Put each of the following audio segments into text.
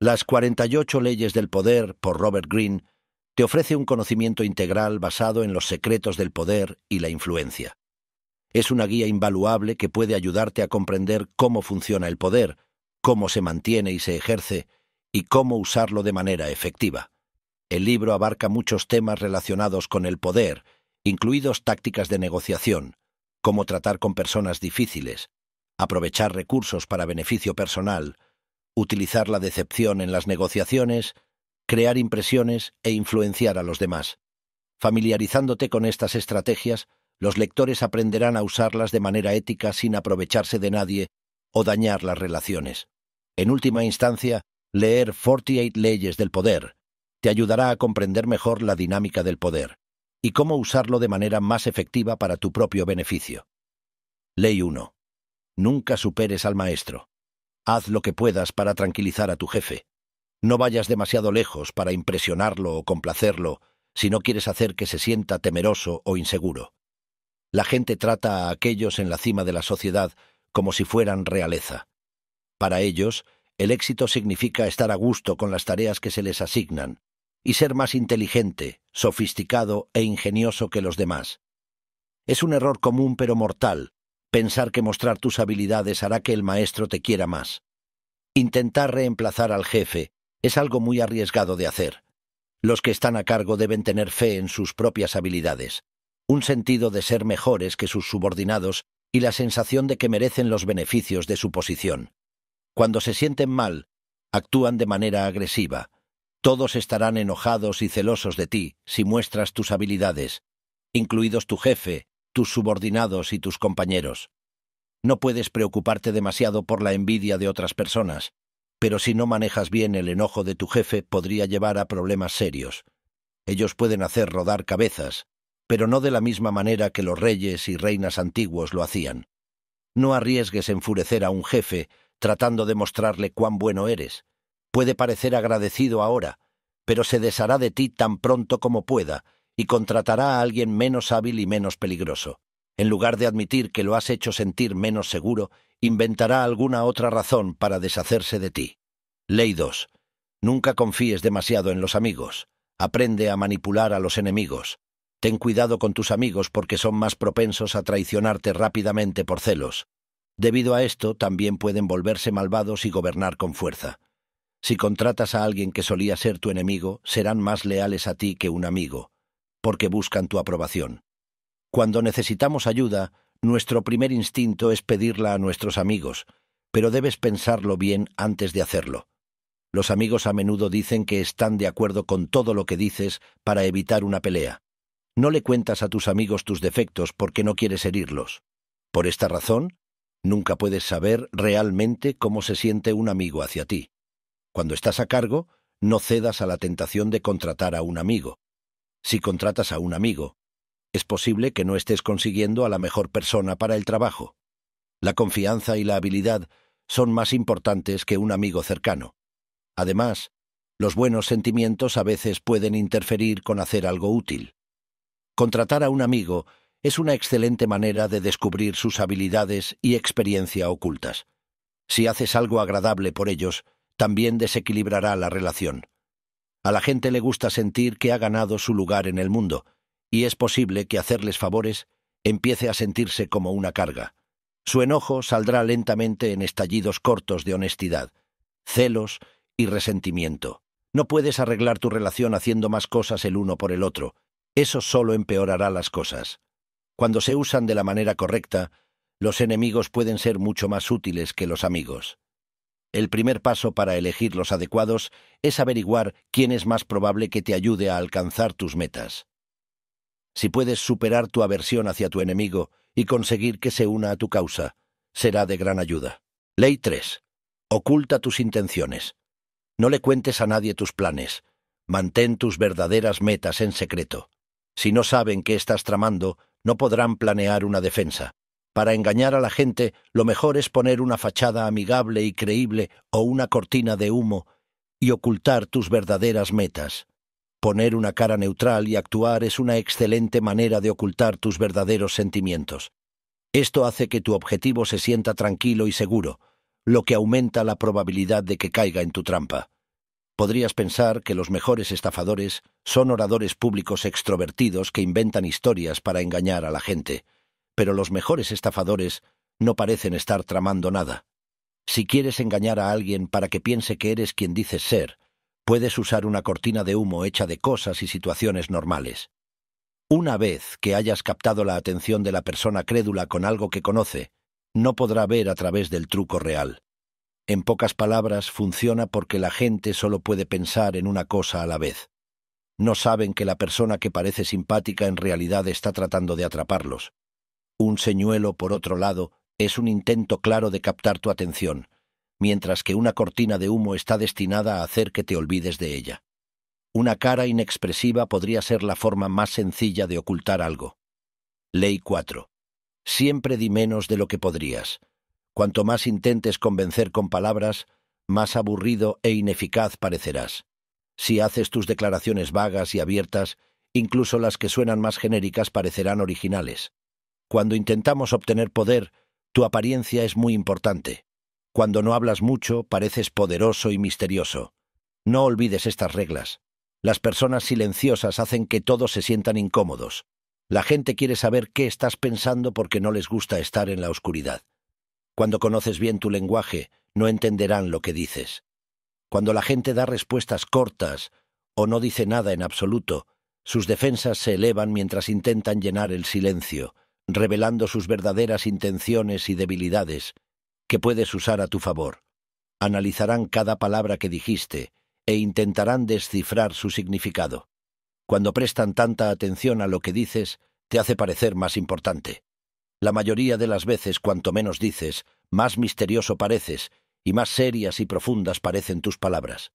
Las 48 leyes del poder, por Robert Greene, te ofrece un conocimiento integral basado en los secretos del poder y la influencia. Es una guía invaluable que puede ayudarte a comprender cómo funciona el poder, cómo se mantiene y se ejerce, y cómo usarlo de manera efectiva. El libro abarca muchos temas relacionados con el poder, incluidos tácticas de negociación, cómo tratar con personas difíciles, aprovechar recursos para beneficio personal, utilizar la decepción en las negociaciones, crear impresiones e influenciar a los demás. Familiarizándote con estas estrategias, los lectores aprenderán a usarlas de manera ética sin aprovecharse de nadie o dañar las relaciones. En última instancia, leer 48 leyes del poder te ayudará a comprender mejor la dinámica del poder y cómo usarlo de manera más efectiva para tu propio beneficio. Ley 1. Nunca superes al maestro. Haz lo que puedas para tranquilizar a tu jefe. No vayas demasiado lejos para impresionarlo o complacerlo si no quieres hacer que se sienta temeroso o inseguro. La gente trata a aquellos en la cima de la sociedad como si fueran realeza. Para ellos, el éxito significa estar a gusto con las tareas que se les asignan y ser más inteligente, sofisticado e ingenioso que los demás. Es un error común pero mortal Pensar que mostrar tus habilidades hará que el maestro te quiera más. Intentar reemplazar al jefe es algo muy arriesgado de hacer. Los que están a cargo deben tener fe en sus propias habilidades, un sentido de ser mejores que sus subordinados y la sensación de que merecen los beneficios de su posición. Cuando se sienten mal, actúan de manera agresiva. Todos estarán enojados y celosos de ti si muestras tus habilidades, incluidos tu jefe, tus subordinados y tus compañeros. No puedes preocuparte demasiado por la envidia de otras personas, pero si no manejas bien el enojo de tu jefe podría llevar a problemas serios. Ellos pueden hacer rodar cabezas, pero no de la misma manera que los reyes y reinas antiguos lo hacían. No arriesgues enfurecer a un jefe tratando de mostrarle cuán bueno eres. Puede parecer agradecido ahora, pero se deshará de ti tan pronto como pueda, y contratará a alguien menos hábil y menos peligroso. En lugar de admitir que lo has hecho sentir menos seguro, inventará alguna otra razón para deshacerse de ti. Ley 2. Nunca confíes demasiado en los amigos. Aprende a manipular a los enemigos. Ten cuidado con tus amigos porque son más propensos a traicionarte rápidamente por celos. Debido a esto, también pueden volverse malvados y gobernar con fuerza. Si contratas a alguien que solía ser tu enemigo, serán más leales a ti que un amigo porque buscan tu aprobación. Cuando necesitamos ayuda, nuestro primer instinto es pedirla a nuestros amigos, pero debes pensarlo bien antes de hacerlo. Los amigos a menudo dicen que están de acuerdo con todo lo que dices para evitar una pelea. No le cuentas a tus amigos tus defectos porque no quieres herirlos. Por esta razón, nunca puedes saber realmente cómo se siente un amigo hacia ti. Cuando estás a cargo, no cedas a la tentación de contratar a un amigo si contratas a un amigo, es posible que no estés consiguiendo a la mejor persona para el trabajo. La confianza y la habilidad son más importantes que un amigo cercano. Además, los buenos sentimientos a veces pueden interferir con hacer algo útil. Contratar a un amigo es una excelente manera de descubrir sus habilidades y experiencia ocultas. Si haces algo agradable por ellos, también desequilibrará la relación. A la gente le gusta sentir que ha ganado su lugar en el mundo, y es posible que hacerles favores empiece a sentirse como una carga. Su enojo saldrá lentamente en estallidos cortos de honestidad, celos y resentimiento. No puedes arreglar tu relación haciendo más cosas el uno por el otro. Eso solo empeorará las cosas. Cuando se usan de la manera correcta, los enemigos pueden ser mucho más útiles que los amigos. El primer paso para elegir los adecuados es averiguar quién es más probable que te ayude a alcanzar tus metas. Si puedes superar tu aversión hacia tu enemigo y conseguir que se una a tu causa, será de gran ayuda. Ley 3. Oculta tus intenciones. No le cuentes a nadie tus planes. Mantén tus verdaderas metas en secreto. Si no saben qué estás tramando, no podrán planear una defensa. Para engañar a la gente, lo mejor es poner una fachada amigable y creíble o una cortina de humo y ocultar tus verdaderas metas. Poner una cara neutral y actuar es una excelente manera de ocultar tus verdaderos sentimientos. Esto hace que tu objetivo se sienta tranquilo y seguro, lo que aumenta la probabilidad de que caiga en tu trampa. Podrías pensar que los mejores estafadores son oradores públicos extrovertidos que inventan historias para engañar a la gente pero los mejores estafadores no parecen estar tramando nada. Si quieres engañar a alguien para que piense que eres quien dices ser, puedes usar una cortina de humo hecha de cosas y situaciones normales. Una vez que hayas captado la atención de la persona crédula con algo que conoce, no podrá ver a través del truco real. En pocas palabras, funciona porque la gente solo puede pensar en una cosa a la vez. No saben que la persona que parece simpática en realidad está tratando de atraparlos. Un señuelo, por otro lado, es un intento claro de captar tu atención, mientras que una cortina de humo está destinada a hacer que te olvides de ella. Una cara inexpresiva podría ser la forma más sencilla de ocultar algo. Ley 4. Siempre di menos de lo que podrías. Cuanto más intentes convencer con palabras, más aburrido e ineficaz parecerás. Si haces tus declaraciones vagas y abiertas, incluso las que suenan más genéricas parecerán originales. Cuando intentamos obtener poder, tu apariencia es muy importante. Cuando no hablas mucho, pareces poderoso y misterioso. No olvides estas reglas. Las personas silenciosas hacen que todos se sientan incómodos. La gente quiere saber qué estás pensando porque no les gusta estar en la oscuridad. Cuando conoces bien tu lenguaje, no entenderán lo que dices. Cuando la gente da respuestas cortas o no dice nada en absoluto, sus defensas se elevan mientras intentan llenar el silencio revelando sus verdaderas intenciones y debilidades, que puedes usar a tu favor. Analizarán cada palabra que dijiste e intentarán descifrar su significado. Cuando prestan tanta atención a lo que dices, te hace parecer más importante. La mayoría de las veces cuanto menos dices, más misterioso pareces y más serias y profundas parecen tus palabras.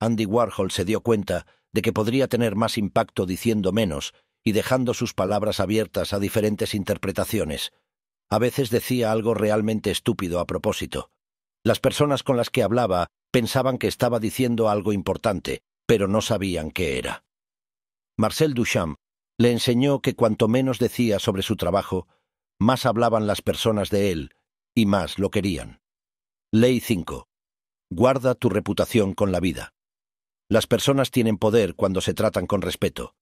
Andy Warhol se dio cuenta de que podría tener más impacto diciendo menos y dejando sus palabras abiertas a diferentes interpretaciones. A veces decía algo realmente estúpido a propósito. Las personas con las que hablaba pensaban que estaba diciendo algo importante, pero no sabían qué era. Marcel Duchamp le enseñó que cuanto menos decía sobre su trabajo, más hablaban las personas de él y más lo querían. Ley 5. Guarda tu reputación con la vida. Las personas tienen poder cuando se tratan con respeto.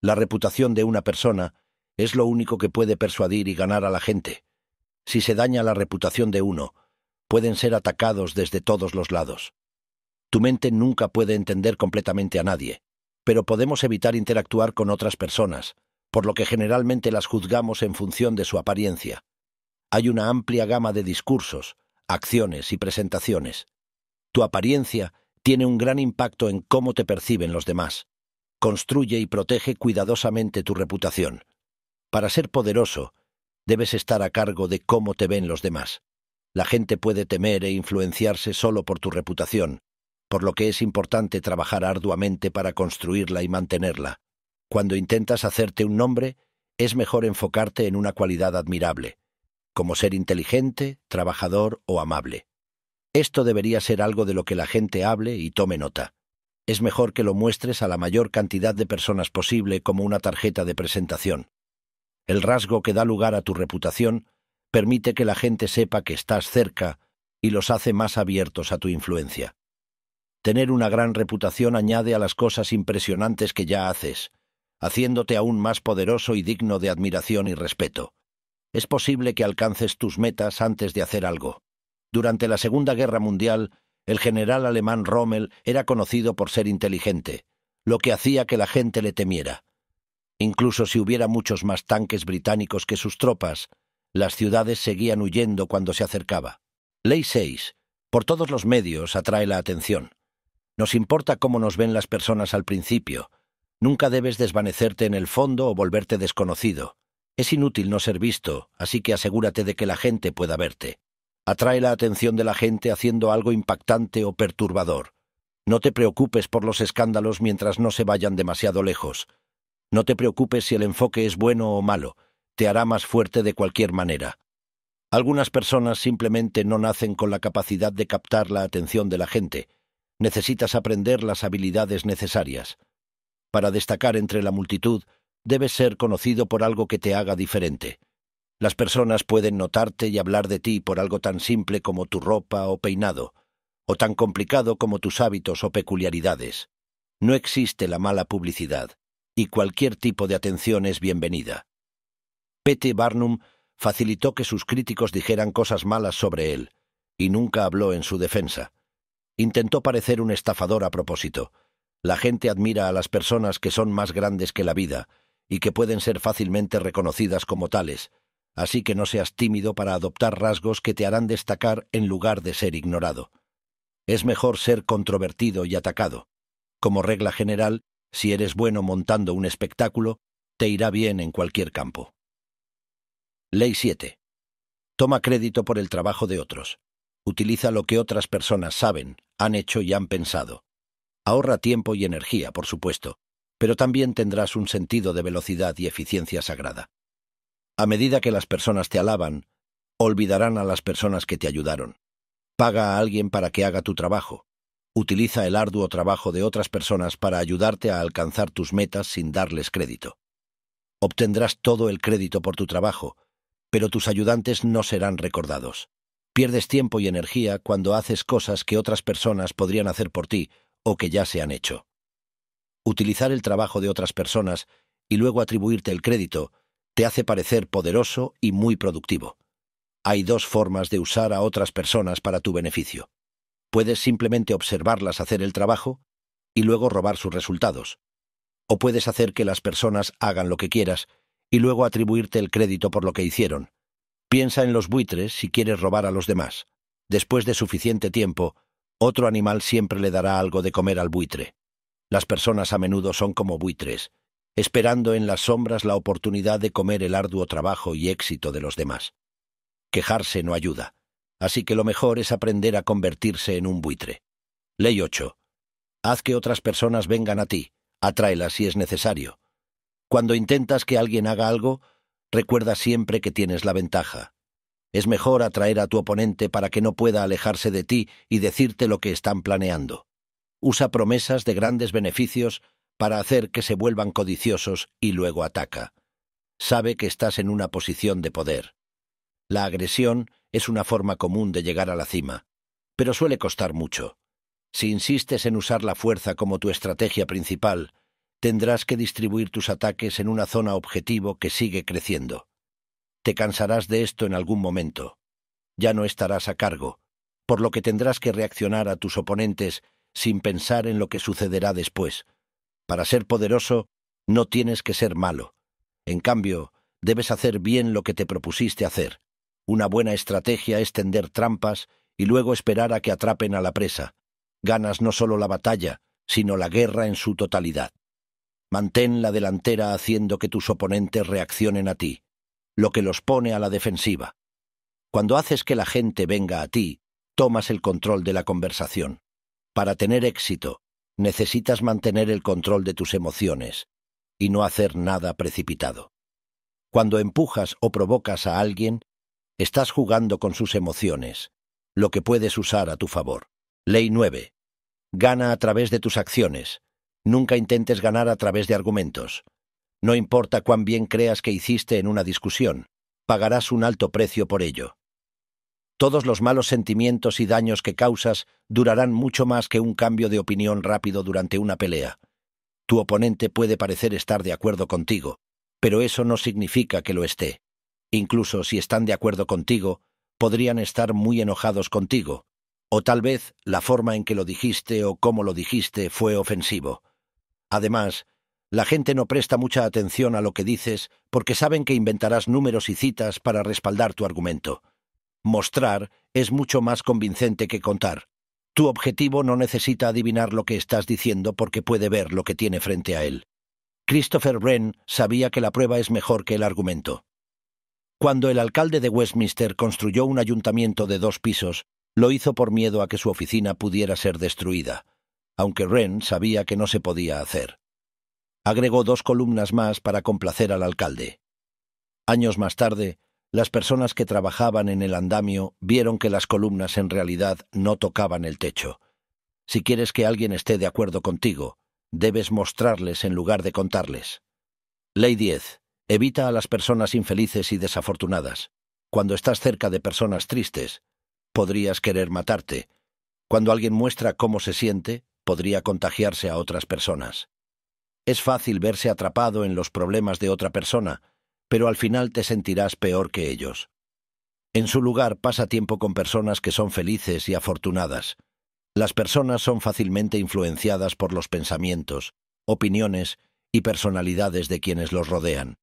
La reputación de una persona es lo único que puede persuadir y ganar a la gente. Si se daña la reputación de uno, pueden ser atacados desde todos los lados. Tu mente nunca puede entender completamente a nadie, pero podemos evitar interactuar con otras personas, por lo que generalmente las juzgamos en función de su apariencia. Hay una amplia gama de discursos, acciones y presentaciones. Tu apariencia tiene un gran impacto en cómo te perciben los demás construye y protege cuidadosamente tu reputación. Para ser poderoso, debes estar a cargo de cómo te ven los demás. La gente puede temer e influenciarse solo por tu reputación, por lo que es importante trabajar arduamente para construirla y mantenerla. Cuando intentas hacerte un nombre, es mejor enfocarte en una cualidad admirable, como ser inteligente, trabajador o amable. Esto debería ser algo de lo que la gente hable y tome nota es mejor que lo muestres a la mayor cantidad de personas posible como una tarjeta de presentación. El rasgo que da lugar a tu reputación permite que la gente sepa que estás cerca y los hace más abiertos a tu influencia. Tener una gran reputación añade a las cosas impresionantes que ya haces, haciéndote aún más poderoso y digno de admiración y respeto. Es posible que alcances tus metas antes de hacer algo. Durante la Segunda Guerra Mundial, el general alemán Rommel era conocido por ser inteligente, lo que hacía que la gente le temiera. Incluso si hubiera muchos más tanques británicos que sus tropas, las ciudades seguían huyendo cuando se acercaba. Ley 6. Por todos los medios atrae la atención. Nos importa cómo nos ven las personas al principio. Nunca debes desvanecerte en el fondo o volverte desconocido. Es inútil no ser visto, así que asegúrate de que la gente pueda verte. Atrae la atención de la gente haciendo algo impactante o perturbador. No te preocupes por los escándalos mientras no se vayan demasiado lejos. No te preocupes si el enfoque es bueno o malo, te hará más fuerte de cualquier manera. Algunas personas simplemente no nacen con la capacidad de captar la atención de la gente. Necesitas aprender las habilidades necesarias. Para destacar entre la multitud, debes ser conocido por algo que te haga diferente. Las personas pueden notarte y hablar de ti por algo tan simple como tu ropa o peinado, o tan complicado como tus hábitos o peculiaridades. No existe la mala publicidad, y cualquier tipo de atención es bienvenida. Pete Barnum facilitó que sus críticos dijeran cosas malas sobre él, y nunca habló en su defensa. Intentó parecer un estafador a propósito. La gente admira a las personas que son más grandes que la vida, y que pueden ser fácilmente reconocidas como tales, así que no seas tímido para adoptar rasgos que te harán destacar en lugar de ser ignorado. Es mejor ser controvertido y atacado. Como regla general, si eres bueno montando un espectáculo, te irá bien en cualquier campo. Ley 7. Toma crédito por el trabajo de otros. Utiliza lo que otras personas saben, han hecho y han pensado. Ahorra tiempo y energía, por supuesto, pero también tendrás un sentido de velocidad y eficiencia sagrada. A medida que las personas te alaban, olvidarán a las personas que te ayudaron. Paga a alguien para que haga tu trabajo. Utiliza el arduo trabajo de otras personas para ayudarte a alcanzar tus metas sin darles crédito. Obtendrás todo el crédito por tu trabajo, pero tus ayudantes no serán recordados. Pierdes tiempo y energía cuando haces cosas que otras personas podrían hacer por ti o que ya se han hecho. Utilizar el trabajo de otras personas y luego atribuirte el crédito te hace parecer poderoso y muy productivo. Hay dos formas de usar a otras personas para tu beneficio. Puedes simplemente observarlas hacer el trabajo y luego robar sus resultados. O puedes hacer que las personas hagan lo que quieras y luego atribuirte el crédito por lo que hicieron. Piensa en los buitres si quieres robar a los demás. Después de suficiente tiempo, otro animal siempre le dará algo de comer al buitre. Las personas a menudo son como buitres, esperando en las sombras la oportunidad de comer el arduo trabajo y éxito de los demás. Quejarse no ayuda, así que lo mejor es aprender a convertirse en un buitre. Ley 8. Haz que otras personas vengan a ti, atráelas si es necesario. Cuando intentas que alguien haga algo, recuerda siempre que tienes la ventaja. Es mejor atraer a tu oponente para que no pueda alejarse de ti y decirte lo que están planeando. Usa promesas de grandes beneficios para hacer que se vuelvan codiciosos y luego ataca. Sabe que estás en una posición de poder. La agresión es una forma común de llegar a la cima, pero suele costar mucho. Si insistes en usar la fuerza como tu estrategia principal, tendrás que distribuir tus ataques en una zona objetivo que sigue creciendo. Te cansarás de esto en algún momento. Ya no estarás a cargo, por lo que tendrás que reaccionar a tus oponentes sin pensar en lo que sucederá después, para ser poderoso no tienes que ser malo. En cambio, debes hacer bien lo que te propusiste hacer. Una buena estrategia es tender trampas y luego esperar a que atrapen a la presa. Ganas no solo la batalla, sino la guerra en su totalidad. Mantén la delantera haciendo que tus oponentes reaccionen a ti, lo que los pone a la defensiva. Cuando haces que la gente venga a ti, tomas el control de la conversación. Para tener éxito, necesitas mantener el control de tus emociones y no hacer nada precipitado. Cuando empujas o provocas a alguien, estás jugando con sus emociones, lo que puedes usar a tu favor. Ley 9. Gana a través de tus acciones. Nunca intentes ganar a través de argumentos. No importa cuán bien creas que hiciste en una discusión, pagarás un alto precio por ello todos los malos sentimientos y daños que causas durarán mucho más que un cambio de opinión rápido durante una pelea. Tu oponente puede parecer estar de acuerdo contigo, pero eso no significa que lo esté. Incluso si están de acuerdo contigo, podrían estar muy enojados contigo, o tal vez la forma en que lo dijiste o cómo lo dijiste fue ofensivo. Además, la gente no presta mucha atención a lo que dices porque saben que inventarás números y citas para respaldar tu argumento. Mostrar es mucho más convincente que contar. Tu objetivo no necesita adivinar lo que estás diciendo porque puede ver lo que tiene frente a él. Christopher Wren sabía que la prueba es mejor que el argumento. Cuando el alcalde de Westminster construyó un ayuntamiento de dos pisos, lo hizo por miedo a que su oficina pudiera ser destruida, aunque Wren sabía que no se podía hacer. Agregó dos columnas más para complacer al alcalde. Años más tarde, las personas que trabajaban en el andamio vieron que las columnas en realidad no tocaban el techo. Si quieres que alguien esté de acuerdo contigo, debes mostrarles en lugar de contarles. Ley 10. Evita a las personas infelices y desafortunadas. Cuando estás cerca de personas tristes, podrías querer matarte. Cuando alguien muestra cómo se siente, podría contagiarse a otras personas. Es fácil verse atrapado en los problemas de otra persona, pero al final te sentirás peor que ellos. En su lugar pasa tiempo con personas que son felices y afortunadas. Las personas son fácilmente influenciadas por los pensamientos, opiniones y personalidades de quienes los rodean.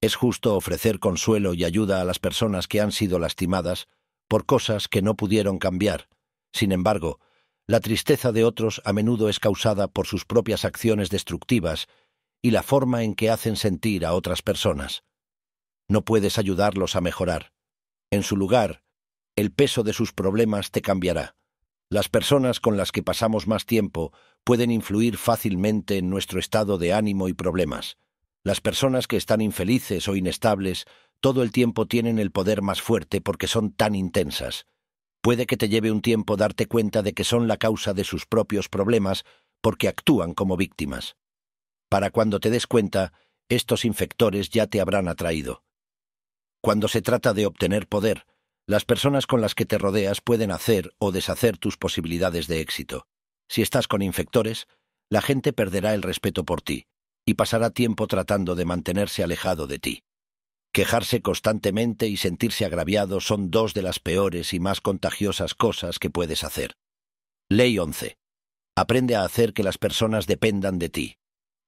Es justo ofrecer consuelo y ayuda a las personas que han sido lastimadas por cosas que no pudieron cambiar. Sin embargo, la tristeza de otros a menudo es causada por sus propias acciones destructivas y la forma en que hacen sentir a otras personas no puedes ayudarlos a mejorar. En su lugar, el peso de sus problemas te cambiará. Las personas con las que pasamos más tiempo pueden influir fácilmente en nuestro estado de ánimo y problemas. Las personas que están infelices o inestables todo el tiempo tienen el poder más fuerte porque son tan intensas. Puede que te lleve un tiempo darte cuenta de que son la causa de sus propios problemas porque actúan como víctimas. Para cuando te des cuenta, estos infectores ya te habrán atraído. Cuando se trata de obtener poder, las personas con las que te rodeas pueden hacer o deshacer tus posibilidades de éxito. Si estás con infectores, la gente perderá el respeto por ti y pasará tiempo tratando de mantenerse alejado de ti. Quejarse constantemente y sentirse agraviado son dos de las peores y más contagiosas cosas que puedes hacer. Ley 11. Aprende a hacer que las personas dependan de ti.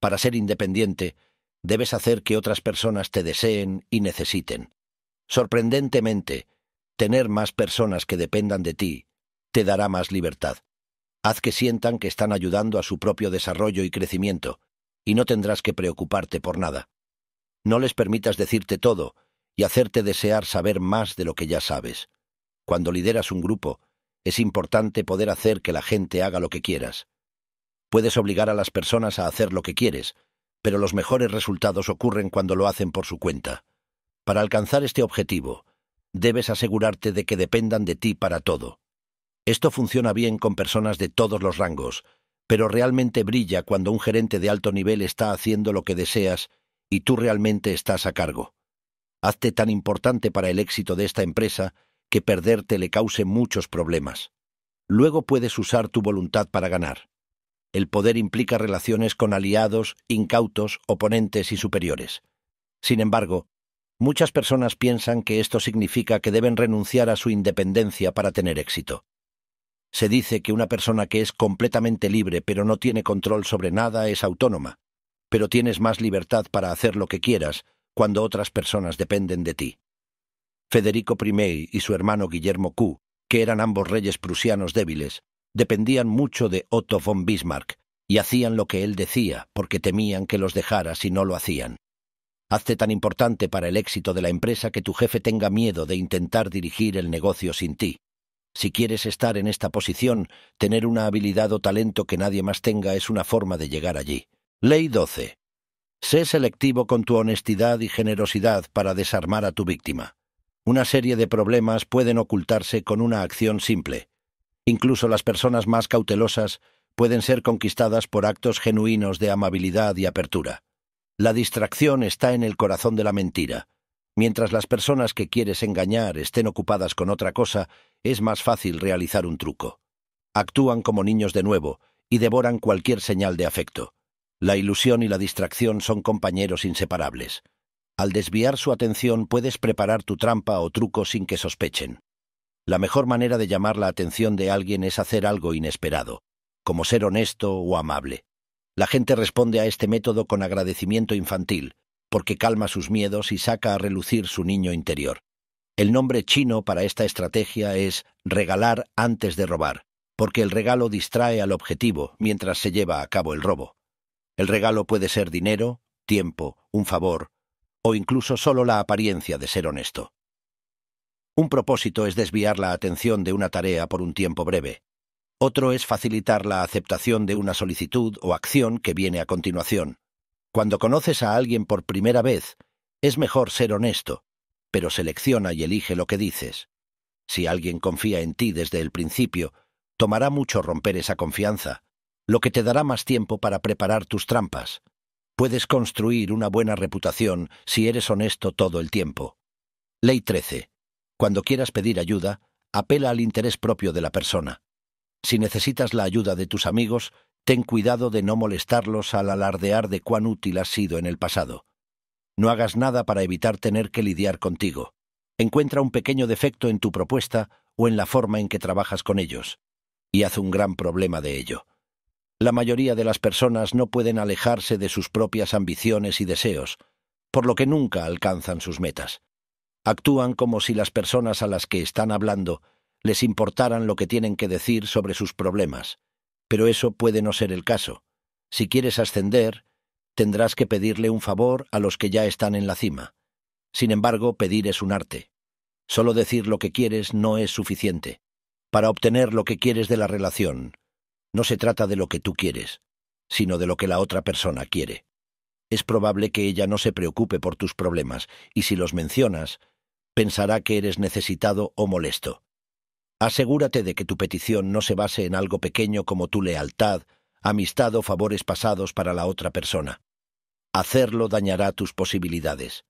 Para ser independiente, debes hacer que otras personas te deseen y necesiten. Sorprendentemente, tener más personas que dependan de ti te dará más libertad. Haz que sientan que están ayudando a su propio desarrollo y crecimiento, y no tendrás que preocuparte por nada. No les permitas decirte todo y hacerte desear saber más de lo que ya sabes. Cuando lideras un grupo, es importante poder hacer que la gente haga lo que quieras. Puedes obligar a las personas a hacer lo que quieres, pero los mejores resultados ocurren cuando lo hacen por su cuenta. Para alcanzar este objetivo, debes asegurarte de que dependan de ti para todo. Esto funciona bien con personas de todos los rangos, pero realmente brilla cuando un gerente de alto nivel está haciendo lo que deseas y tú realmente estás a cargo. Hazte tan importante para el éxito de esta empresa que perderte le cause muchos problemas. Luego puedes usar tu voluntad para ganar. El poder implica relaciones con aliados, incautos, oponentes y superiores. Sin embargo, Muchas personas piensan que esto significa que deben renunciar a su independencia para tener éxito. Se dice que una persona que es completamente libre pero no tiene control sobre nada es autónoma, pero tienes más libertad para hacer lo que quieras cuando otras personas dependen de ti. Federico I y su hermano Guillermo Q, que eran ambos reyes prusianos débiles, dependían mucho de Otto von Bismarck y hacían lo que él decía porque temían que los dejara si no lo hacían. Hazte tan importante para el éxito de la empresa que tu jefe tenga miedo de intentar dirigir el negocio sin ti. Si quieres estar en esta posición, tener una habilidad o talento que nadie más tenga es una forma de llegar allí. Ley 12. Sé selectivo con tu honestidad y generosidad para desarmar a tu víctima. Una serie de problemas pueden ocultarse con una acción simple. Incluso las personas más cautelosas pueden ser conquistadas por actos genuinos de amabilidad y apertura. La distracción está en el corazón de la mentira. Mientras las personas que quieres engañar estén ocupadas con otra cosa, es más fácil realizar un truco. Actúan como niños de nuevo y devoran cualquier señal de afecto. La ilusión y la distracción son compañeros inseparables. Al desviar su atención puedes preparar tu trampa o truco sin que sospechen. La mejor manera de llamar la atención de alguien es hacer algo inesperado, como ser honesto o amable. La gente responde a este método con agradecimiento infantil, porque calma sus miedos y saca a relucir su niño interior. El nombre chino para esta estrategia es regalar antes de robar, porque el regalo distrae al objetivo mientras se lleva a cabo el robo. El regalo puede ser dinero, tiempo, un favor, o incluso solo la apariencia de ser honesto. Un propósito es desviar la atención de una tarea por un tiempo breve, otro es facilitar la aceptación de una solicitud o acción que viene a continuación. Cuando conoces a alguien por primera vez, es mejor ser honesto, pero selecciona y elige lo que dices. Si alguien confía en ti desde el principio, tomará mucho romper esa confianza, lo que te dará más tiempo para preparar tus trampas. Puedes construir una buena reputación si eres honesto todo el tiempo. Ley 13. Cuando quieras pedir ayuda, apela al interés propio de la persona. Si necesitas la ayuda de tus amigos, ten cuidado de no molestarlos al alardear de cuán útil has sido en el pasado. No hagas nada para evitar tener que lidiar contigo. Encuentra un pequeño defecto en tu propuesta o en la forma en que trabajas con ellos, y haz un gran problema de ello. La mayoría de las personas no pueden alejarse de sus propias ambiciones y deseos, por lo que nunca alcanzan sus metas. Actúan como si las personas a las que están hablando les importarán lo que tienen que decir sobre sus problemas, pero eso puede no ser el caso. Si quieres ascender, tendrás que pedirle un favor a los que ya están en la cima. Sin embargo, pedir es un arte. Solo decir lo que quieres no es suficiente. Para obtener lo que quieres de la relación, no se trata de lo que tú quieres, sino de lo que la otra persona quiere. Es probable que ella no se preocupe por tus problemas, y si los mencionas, pensará que eres necesitado o molesto. Asegúrate de que tu petición no se base en algo pequeño como tu lealtad, amistad o favores pasados para la otra persona. Hacerlo dañará tus posibilidades.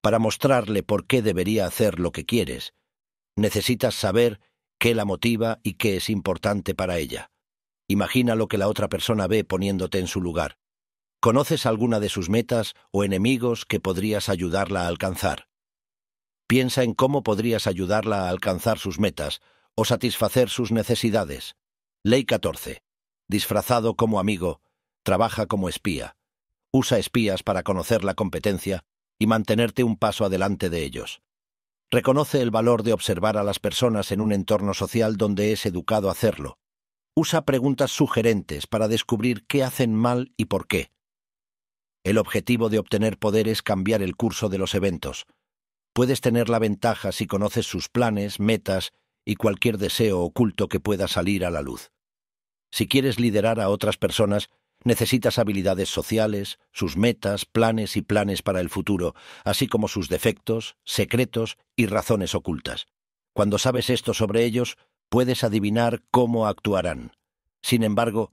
Para mostrarle por qué debería hacer lo que quieres, necesitas saber qué la motiva y qué es importante para ella. Imagina lo que la otra persona ve poniéndote en su lugar. ¿Conoces alguna de sus metas o enemigos que podrías ayudarla a alcanzar? Piensa en cómo podrías ayudarla a alcanzar sus metas, o satisfacer sus necesidades. Ley 14. Disfrazado como amigo, trabaja como espía. Usa espías para conocer la competencia y mantenerte un paso adelante de ellos. Reconoce el valor de observar a las personas en un entorno social donde es educado hacerlo. Usa preguntas sugerentes para descubrir qué hacen mal y por qué. El objetivo de obtener poder es cambiar el curso de los eventos. Puedes tener la ventaja si conoces sus planes, metas y cualquier deseo oculto que pueda salir a la luz. Si quieres liderar a otras personas, necesitas habilidades sociales, sus metas, planes y planes para el futuro, así como sus defectos, secretos y razones ocultas. Cuando sabes esto sobre ellos, puedes adivinar cómo actuarán. Sin embargo,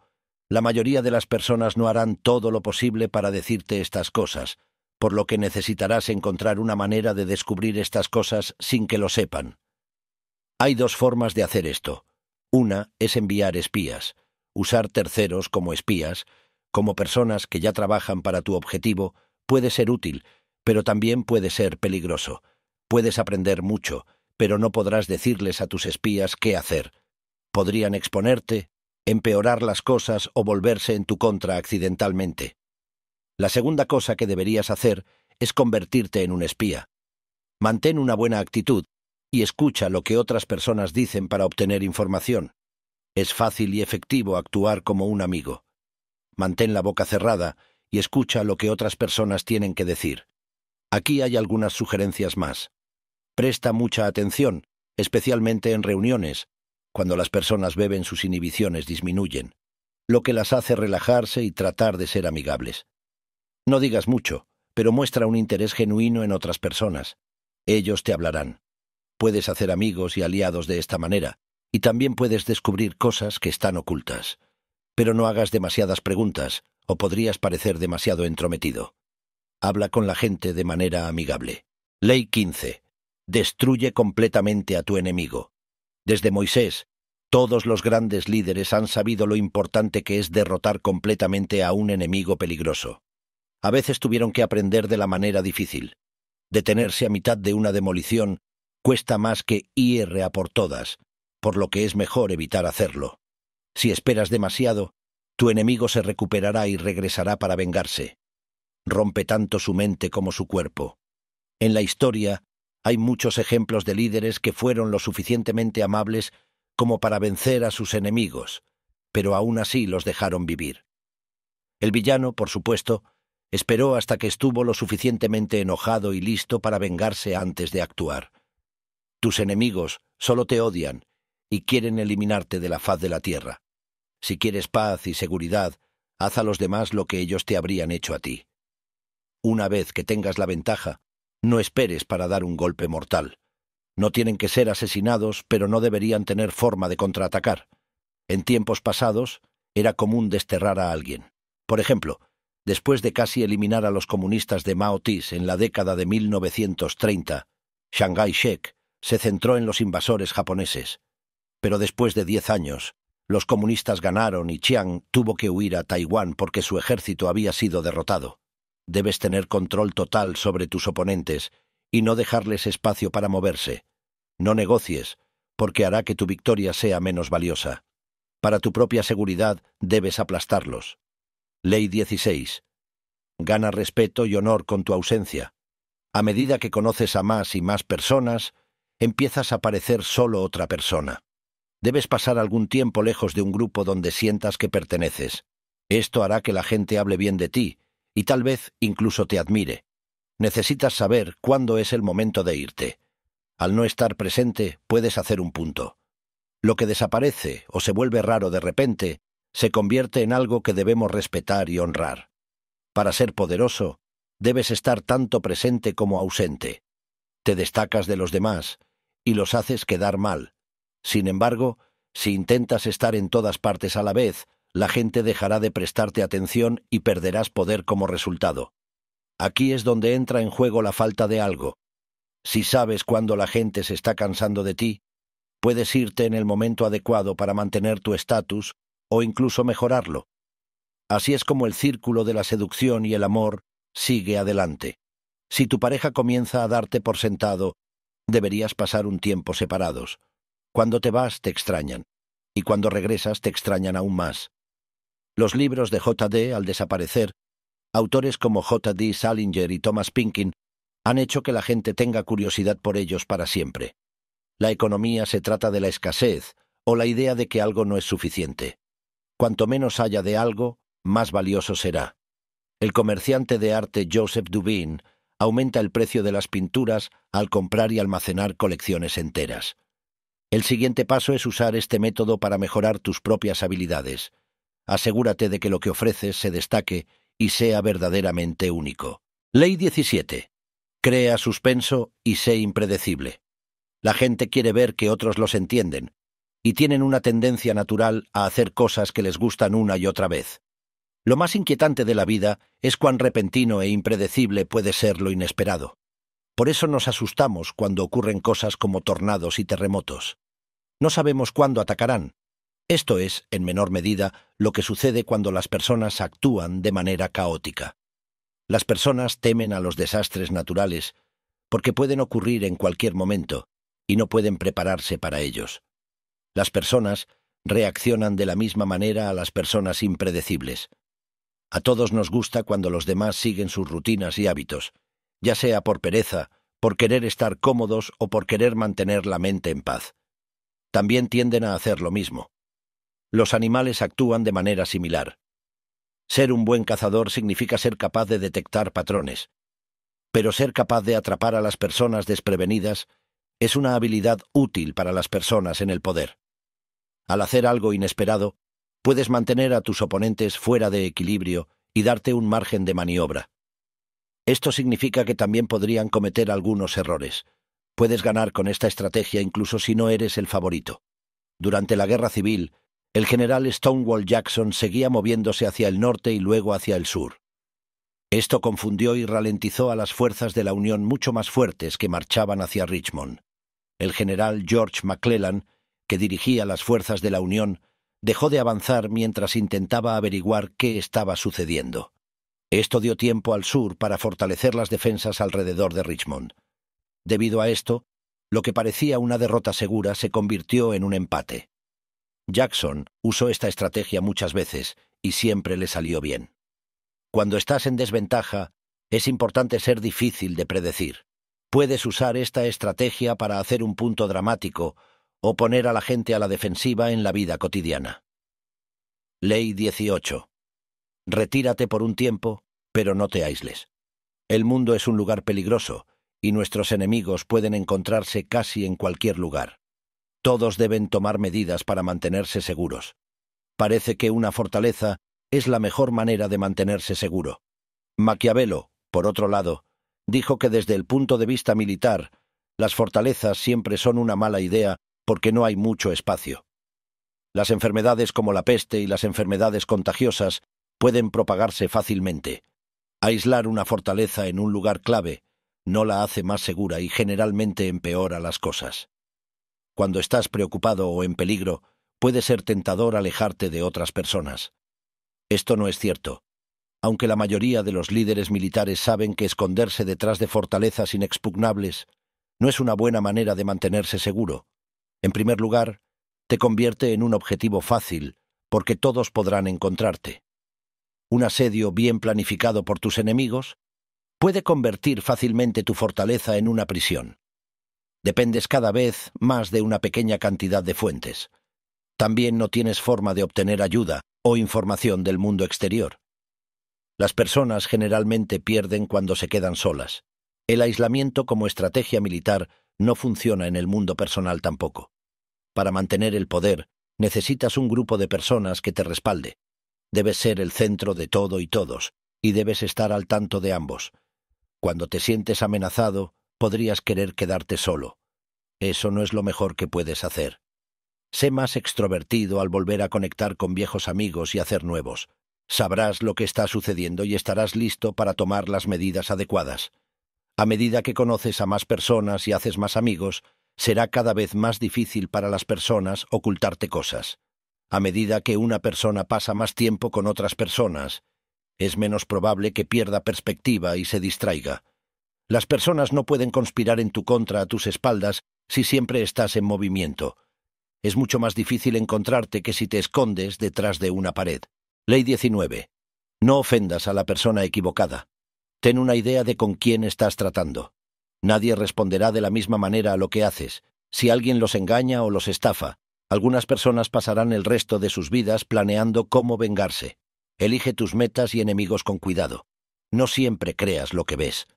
la mayoría de las personas no harán todo lo posible para decirte estas cosas, por lo que necesitarás encontrar una manera de descubrir estas cosas sin que lo sepan. Hay dos formas de hacer esto. Una es enviar espías, usar terceros como espías, como personas que ya trabajan para tu objetivo, puede ser útil, pero también puede ser peligroso. Puedes aprender mucho, pero no podrás decirles a tus espías qué hacer. Podrían exponerte, empeorar las cosas o volverse en tu contra accidentalmente. La segunda cosa que deberías hacer es convertirte en un espía. Mantén una buena actitud, y escucha lo que otras personas dicen para obtener información. Es fácil y efectivo actuar como un amigo. Mantén la boca cerrada y escucha lo que otras personas tienen que decir. Aquí hay algunas sugerencias más. Presta mucha atención, especialmente en reuniones, cuando las personas beben sus inhibiciones disminuyen, lo que las hace relajarse y tratar de ser amigables. No digas mucho, pero muestra un interés genuino en otras personas. Ellos te hablarán. Puedes hacer amigos y aliados de esta manera, y también puedes descubrir cosas que están ocultas. Pero no hagas demasiadas preguntas, o podrías parecer demasiado entrometido. Habla con la gente de manera amigable. Ley 15. Destruye completamente a tu enemigo. Desde Moisés, todos los grandes líderes han sabido lo importante que es derrotar completamente a un enemigo peligroso. A veces tuvieron que aprender de la manera difícil. Detenerse a mitad de una demolición cuesta más que IR a por todas, por lo que es mejor evitar hacerlo. Si esperas demasiado, tu enemigo se recuperará y regresará para vengarse. Rompe tanto su mente como su cuerpo. En la historia, hay muchos ejemplos de líderes que fueron lo suficientemente amables como para vencer a sus enemigos, pero aún así los dejaron vivir. El villano, por supuesto, esperó hasta que estuvo lo suficientemente enojado y listo para vengarse antes de actuar. Tus enemigos solo te odian y quieren eliminarte de la faz de la tierra. Si quieres paz y seguridad, haz a los demás lo que ellos te habrían hecho a ti. Una vez que tengas la ventaja, no esperes para dar un golpe mortal. No tienen que ser asesinados, pero no deberían tener forma de contraatacar. En tiempos pasados, era común desterrar a alguien. Por ejemplo, después de casi eliminar a los comunistas de Mao Tis en la década de 1930, Shanghai se centró en los invasores japoneses. Pero después de diez años, los comunistas ganaron y Chiang tuvo que huir a Taiwán porque su ejército había sido derrotado. Debes tener control total sobre tus oponentes y no dejarles espacio para moverse. No negocies, porque hará que tu victoria sea menos valiosa. Para tu propia seguridad debes aplastarlos. Ley 16. Gana respeto y honor con tu ausencia. A medida que conoces a más y más personas, empiezas a parecer solo otra persona. Debes pasar algún tiempo lejos de un grupo donde sientas que perteneces. Esto hará que la gente hable bien de ti, y tal vez incluso te admire. Necesitas saber cuándo es el momento de irte. Al no estar presente, puedes hacer un punto. Lo que desaparece o se vuelve raro de repente, se convierte en algo que debemos respetar y honrar. Para ser poderoso, debes estar tanto presente como ausente te destacas de los demás y los haces quedar mal. Sin embargo, si intentas estar en todas partes a la vez, la gente dejará de prestarte atención y perderás poder como resultado. Aquí es donde entra en juego la falta de algo. Si sabes cuándo la gente se está cansando de ti, puedes irte en el momento adecuado para mantener tu estatus o incluso mejorarlo. Así es como el círculo de la seducción y el amor sigue adelante. Si tu pareja comienza a darte por sentado, deberías pasar un tiempo separados. Cuando te vas, te extrañan. Y cuando regresas, te extrañan aún más. Los libros de J.D. al desaparecer, autores como J.D. Salinger y Thomas Pinkin han hecho que la gente tenga curiosidad por ellos para siempre. La economía se trata de la escasez o la idea de que algo no es suficiente. Cuanto menos haya de algo, más valioso será. El comerciante de arte Joseph Dubin aumenta el precio de las pinturas al comprar y almacenar colecciones enteras. El siguiente paso es usar este método para mejorar tus propias habilidades. Asegúrate de que lo que ofreces se destaque y sea verdaderamente único. Ley 17. Crea suspenso y sé impredecible. La gente quiere ver que otros los entienden, y tienen una tendencia natural a hacer cosas que les gustan una y otra vez. Lo más inquietante de la vida es cuán repentino e impredecible puede ser lo inesperado. Por eso nos asustamos cuando ocurren cosas como tornados y terremotos. No sabemos cuándo atacarán. Esto es, en menor medida, lo que sucede cuando las personas actúan de manera caótica. Las personas temen a los desastres naturales porque pueden ocurrir en cualquier momento y no pueden prepararse para ellos. Las personas reaccionan de la misma manera a las personas impredecibles. A todos nos gusta cuando los demás siguen sus rutinas y hábitos, ya sea por pereza, por querer estar cómodos o por querer mantener la mente en paz. También tienden a hacer lo mismo. Los animales actúan de manera similar. Ser un buen cazador significa ser capaz de detectar patrones. Pero ser capaz de atrapar a las personas desprevenidas es una habilidad útil para las personas en el poder. Al hacer algo inesperado, puedes mantener a tus oponentes fuera de equilibrio y darte un margen de maniobra. Esto significa que también podrían cometer algunos errores. Puedes ganar con esta estrategia incluso si no eres el favorito. Durante la Guerra Civil, el general Stonewall Jackson seguía moviéndose hacia el norte y luego hacia el sur. Esto confundió y ralentizó a las fuerzas de la Unión mucho más fuertes que marchaban hacia Richmond. El general George McClellan, que dirigía las fuerzas de la Unión, dejó de avanzar mientras intentaba averiguar qué estaba sucediendo. Esto dio tiempo al sur para fortalecer las defensas alrededor de Richmond. Debido a esto, lo que parecía una derrota segura se convirtió en un empate. Jackson usó esta estrategia muchas veces y siempre le salió bien. Cuando estás en desventaja, es importante ser difícil de predecir. Puedes usar esta estrategia para hacer un punto dramático o poner a la gente a la defensiva en la vida cotidiana. Ley 18. Retírate por un tiempo, pero no te aísles. El mundo es un lugar peligroso, y nuestros enemigos pueden encontrarse casi en cualquier lugar. Todos deben tomar medidas para mantenerse seguros. Parece que una fortaleza es la mejor manera de mantenerse seguro. Maquiavelo, por otro lado, dijo que desde el punto de vista militar, las fortalezas siempre son una mala idea porque no hay mucho espacio. Las enfermedades como la peste y las enfermedades contagiosas pueden propagarse fácilmente. Aislar una fortaleza en un lugar clave no la hace más segura y generalmente empeora las cosas. Cuando estás preocupado o en peligro, puede ser tentador alejarte de otras personas. Esto no es cierto. Aunque la mayoría de los líderes militares saben que esconderse detrás de fortalezas inexpugnables no es una buena manera de mantenerse seguro, en primer lugar, te convierte en un objetivo fácil, porque todos podrán encontrarte. Un asedio bien planificado por tus enemigos puede convertir fácilmente tu fortaleza en una prisión. Dependes cada vez más de una pequeña cantidad de fuentes. También no tienes forma de obtener ayuda o información del mundo exterior. Las personas generalmente pierden cuando se quedan solas. El aislamiento como estrategia militar no funciona en el mundo personal tampoco. Para mantener el poder, necesitas un grupo de personas que te respalde. Debes ser el centro de todo y todos, y debes estar al tanto de ambos. Cuando te sientes amenazado, podrías querer quedarte solo. Eso no es lo mejor que puedes hacer. Sé más extrovertido al volver a conectar con viejos amigos y hacer nuevos. Sabrás lo que está sucediendo y estarás listo para tomar las medidas adecuadas. A medida que conoces a más personas y haces más amigos, será cada vez más difícil para las personas ocultarte cosas. A medida que una persona pasa más tiempo con otras personas, es menos probable que pierda perspectiva y se distraiga. Las personas no pueden conspirar en tu contra a tus espaldas si siempre estás en movimiento. Es mucho más difícil encontrarte que si te escondes detrás de una pared. Ley 19. No ofendas a la persona equivocada. Ten una idea de con quién estás tratando. Nadie responderá de la misma manera a lo que haces. Si alguien los engaña o los estafa, algunas personas pasarán el resto de sus vidas planeando cómo vengarse. Elige tus metas y enemigos con cuidado. No siempre creas lo que ves.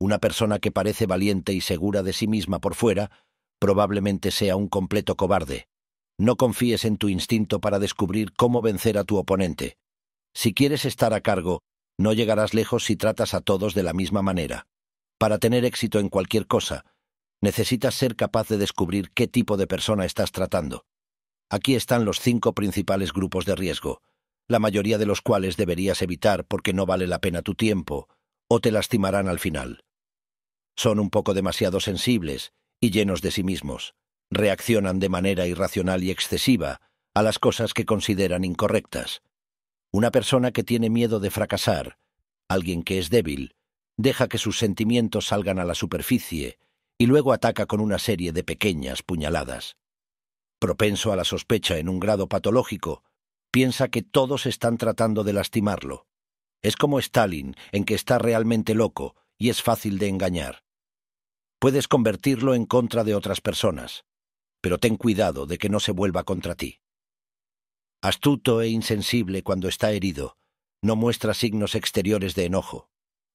Una persona que parece valiente y segura de sí misma por fuera, probablemente sea un completo cobarde. No confíes en tu instinto para descubrir cómo vencer a tu oponente. Si quieres estar a cargo, no llegarás lejos si tratas a todos de la misma manera. Para tener éxito en cualquier cosa, necesitas ser capaz de descubrir qué tipo de persona estás tratando. Aquí están los cinco principales grupos de riesgo, la mayoría de los cuales deberías evitar porque no vale la pena tu tiempo o te lastimarán al final. Son un poco demasiado sensibles y llenos de sí mismos. Reaccionan de manera irracional y excesiva a las cosas que consideran incorrectas. Una persona que tiene miedo de fracasar, alguien que es débil, deja que sus sentimientos salgan a la superficie y luego ataca con una serie de pequeñas puñaladas. Propenso a la sospecha en un grado patológico, piensa que todos están tratando de lastimarlo. Es como Stalin, en que está realmente loco y es fácil de engañar. Puedes convertirlo en contra de otras personas, pero ten cuidado de que no se vuelva contra ti. Astuto e insensible cuando está herido, no muestra signos exteriores de enojo.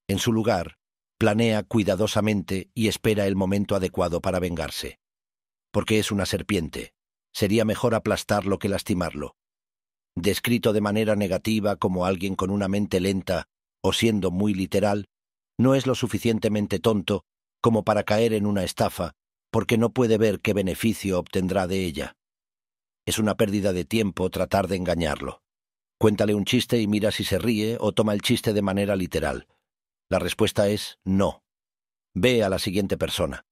En su lugar, planea cuidadosamente y espera el momento adecuado para vengarse. Porque es una serpiente. Sería mejor aplastarlo que lastimarlo. Descrito de manera negativa como alguien con una mente lenta, o siendo muy literal, no es lo suficientemente tonto como para caer en una estafa, porque no puede ver qué beneficio obtendrá de ella. Es una pérdida de tiempo tratar de engañarlo. Cuéntale un chiste y mira si se ríe o toma el chiste de manera literal. La respuesta es no. Ve a la siguiente persona.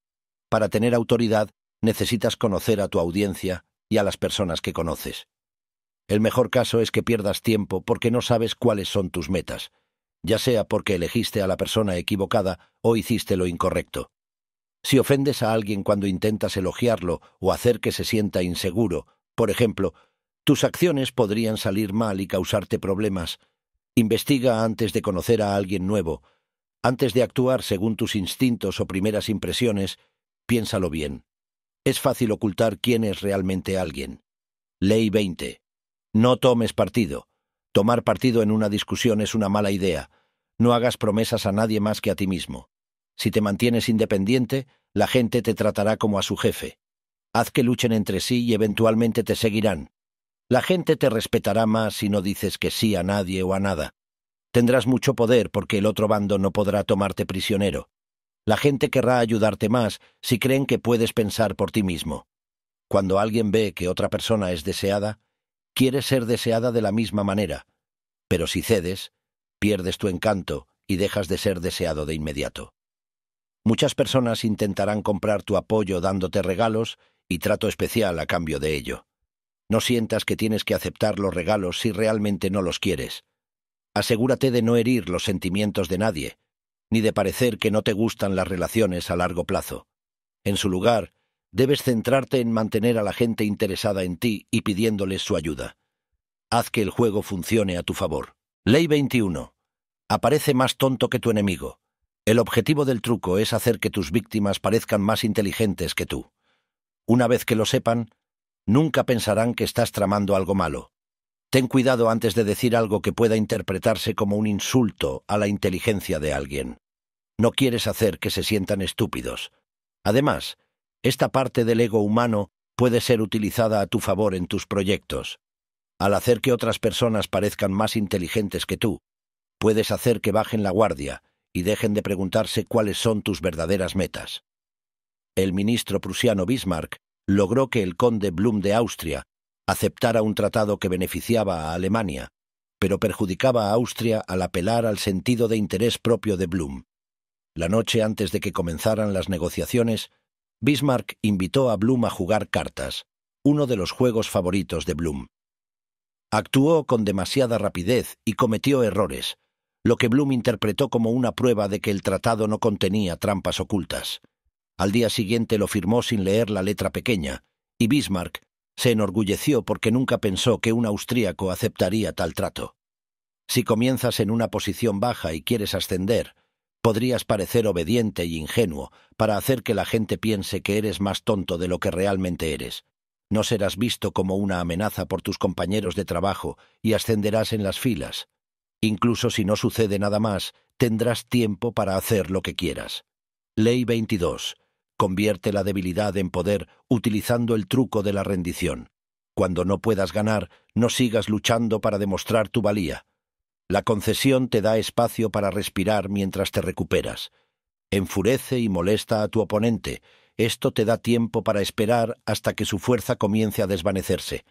Para tener autoridad necesitas conocer a tu audiencia y a las personas que conoces. El mejor caso es que pierdas tiempo porque no sabes cuáles son tus metas, ya sea porque elegiste a la persona equivocada o hiciste lo incorrecto. Si ofendes a alguien cuando intentas elogiarlo o hacer que se sienta inseguro, por ejemplo, tus acciones podrían salir mal y causarte problemas. Investiga antes de conocer a alguien nuevo antes de actuar según tus instintos o primeras impresiones, piénsalo bien. Es fácil ocultar quién es realmente alguien. Ley 20. No tomes partido. Tomar partido en una discusión es una mala idea. No hagas promesas a nadie más que a ti mismo. Si te mantienes independiente, la gente te tratará como a su jefe. Haz que luchen entre sí y eventualmente te seguirán. La gente te respetará más si no dices que sí a nadie o a nada. Tendrás mucho poder porque el otro bando no podrá tomarte prisionero. La gente querrá ayudarte más si creen que puedes pensar por ti mismo. Cuando alguien ve que otra persona es deseada, quiere ser deseada de la misma manera, pero si cedes, pierdes tu encanto y dejas de ser deseado de inmediato. Muchas personas intentarán comprar tu apoyo dándote regalos y trato especial a cambio de ello. No sientas que tienes que aceptar los regalos si realmente no los quieres. Asegúrate de no herir los sentimientos de nadie, ni de parecer que no te gustan las relaciones a largo plazo. En su lugar, debes centrarte en mantener a la gente interesada en ti y pidiéndoles su ayuda. Haz que el juego funcione a tu favor. Ley 21. Aparece más tonto que tu enemigo. El objetivo del truco es hacer que tus víctimas parezcan más inteligentes que tú. Una vez que lo sepan, nunca pensarán que estás tramando algo malo. Ten cuidado antes de decir algo que pueda interpretarse como un insulto a la inteligencia de alguien. No quieres hacer que se sientan estúpidos. Además, esta parte del ego humano puede ser utilizada a tu favor en tus proyectos. Al hacer que otras personas parezcan más inteligentes que tú, puedes hacer que bajen la guardia y dejen de preguntarse cuáles son tus verdaderas metas. El ministro prusiano Bismarck logró que el conde Blum de Austria aceptara un tratado que beneficiaba a Alemania, pero perjudicaba a Austria al apelar al sentido de interés propio de Blum. La noche antes de que comenzaran las negociaciones, Bismarck invitó a Blum a jugar cartas, uno de los juegos favoritos de Blum. Actuó con demasiada rapidez y cometió errores, lo que Blum interpretó como una prueba de que el tratado no contenía trampas ocultas. Al día siguiente lo firmó sin leer la letra pequeña, y Bismarck se enorgulleció porque nunca pensó que un austríaco aceptaría tal trato. Si comienzas en una posición baja y quieres ascender, podrías parecer obediente y ingenuo para hacer que la gente piense que eres más tonto de lo que realmente eres. No serás visto como una amenaza por tus compañeros de trabajo y ascenderás en las filas. Incluso si no sucede nada más, tendrás tiempo para hacer lo que quieras. Ley 22. Convierte la debilidad en poder utilizando el truco de la rendición. Cuando no puedas ganar, no sigas luchando para demostrar tu valía. La concesión te da espacio para respirar mientras te recuperas. Enfurece y molesta a tu oponente. Esto te da tiempo para esperar hasta que su fuerza comience a desvanecerse.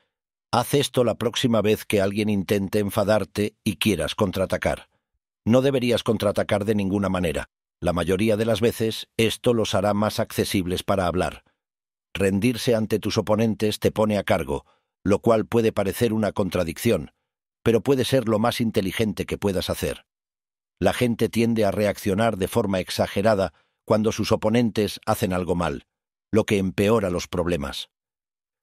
Haz esto la próxima vez que alguien intente enfadarte y quieras contraatacar. No deberías contraatacar de ninguna manera. La mayoría de las veces esto los hará más accesibles para hablar. Rendirse ante tus oponentes te pone a cargo, lo cual puede parecer una contradicción, pero puede ser lo más inteligente que puedas hacer. La gente tiende a reaccionar de forma exagerada cuando sus oponentes hacen algo mal, lo que empeora los problemas.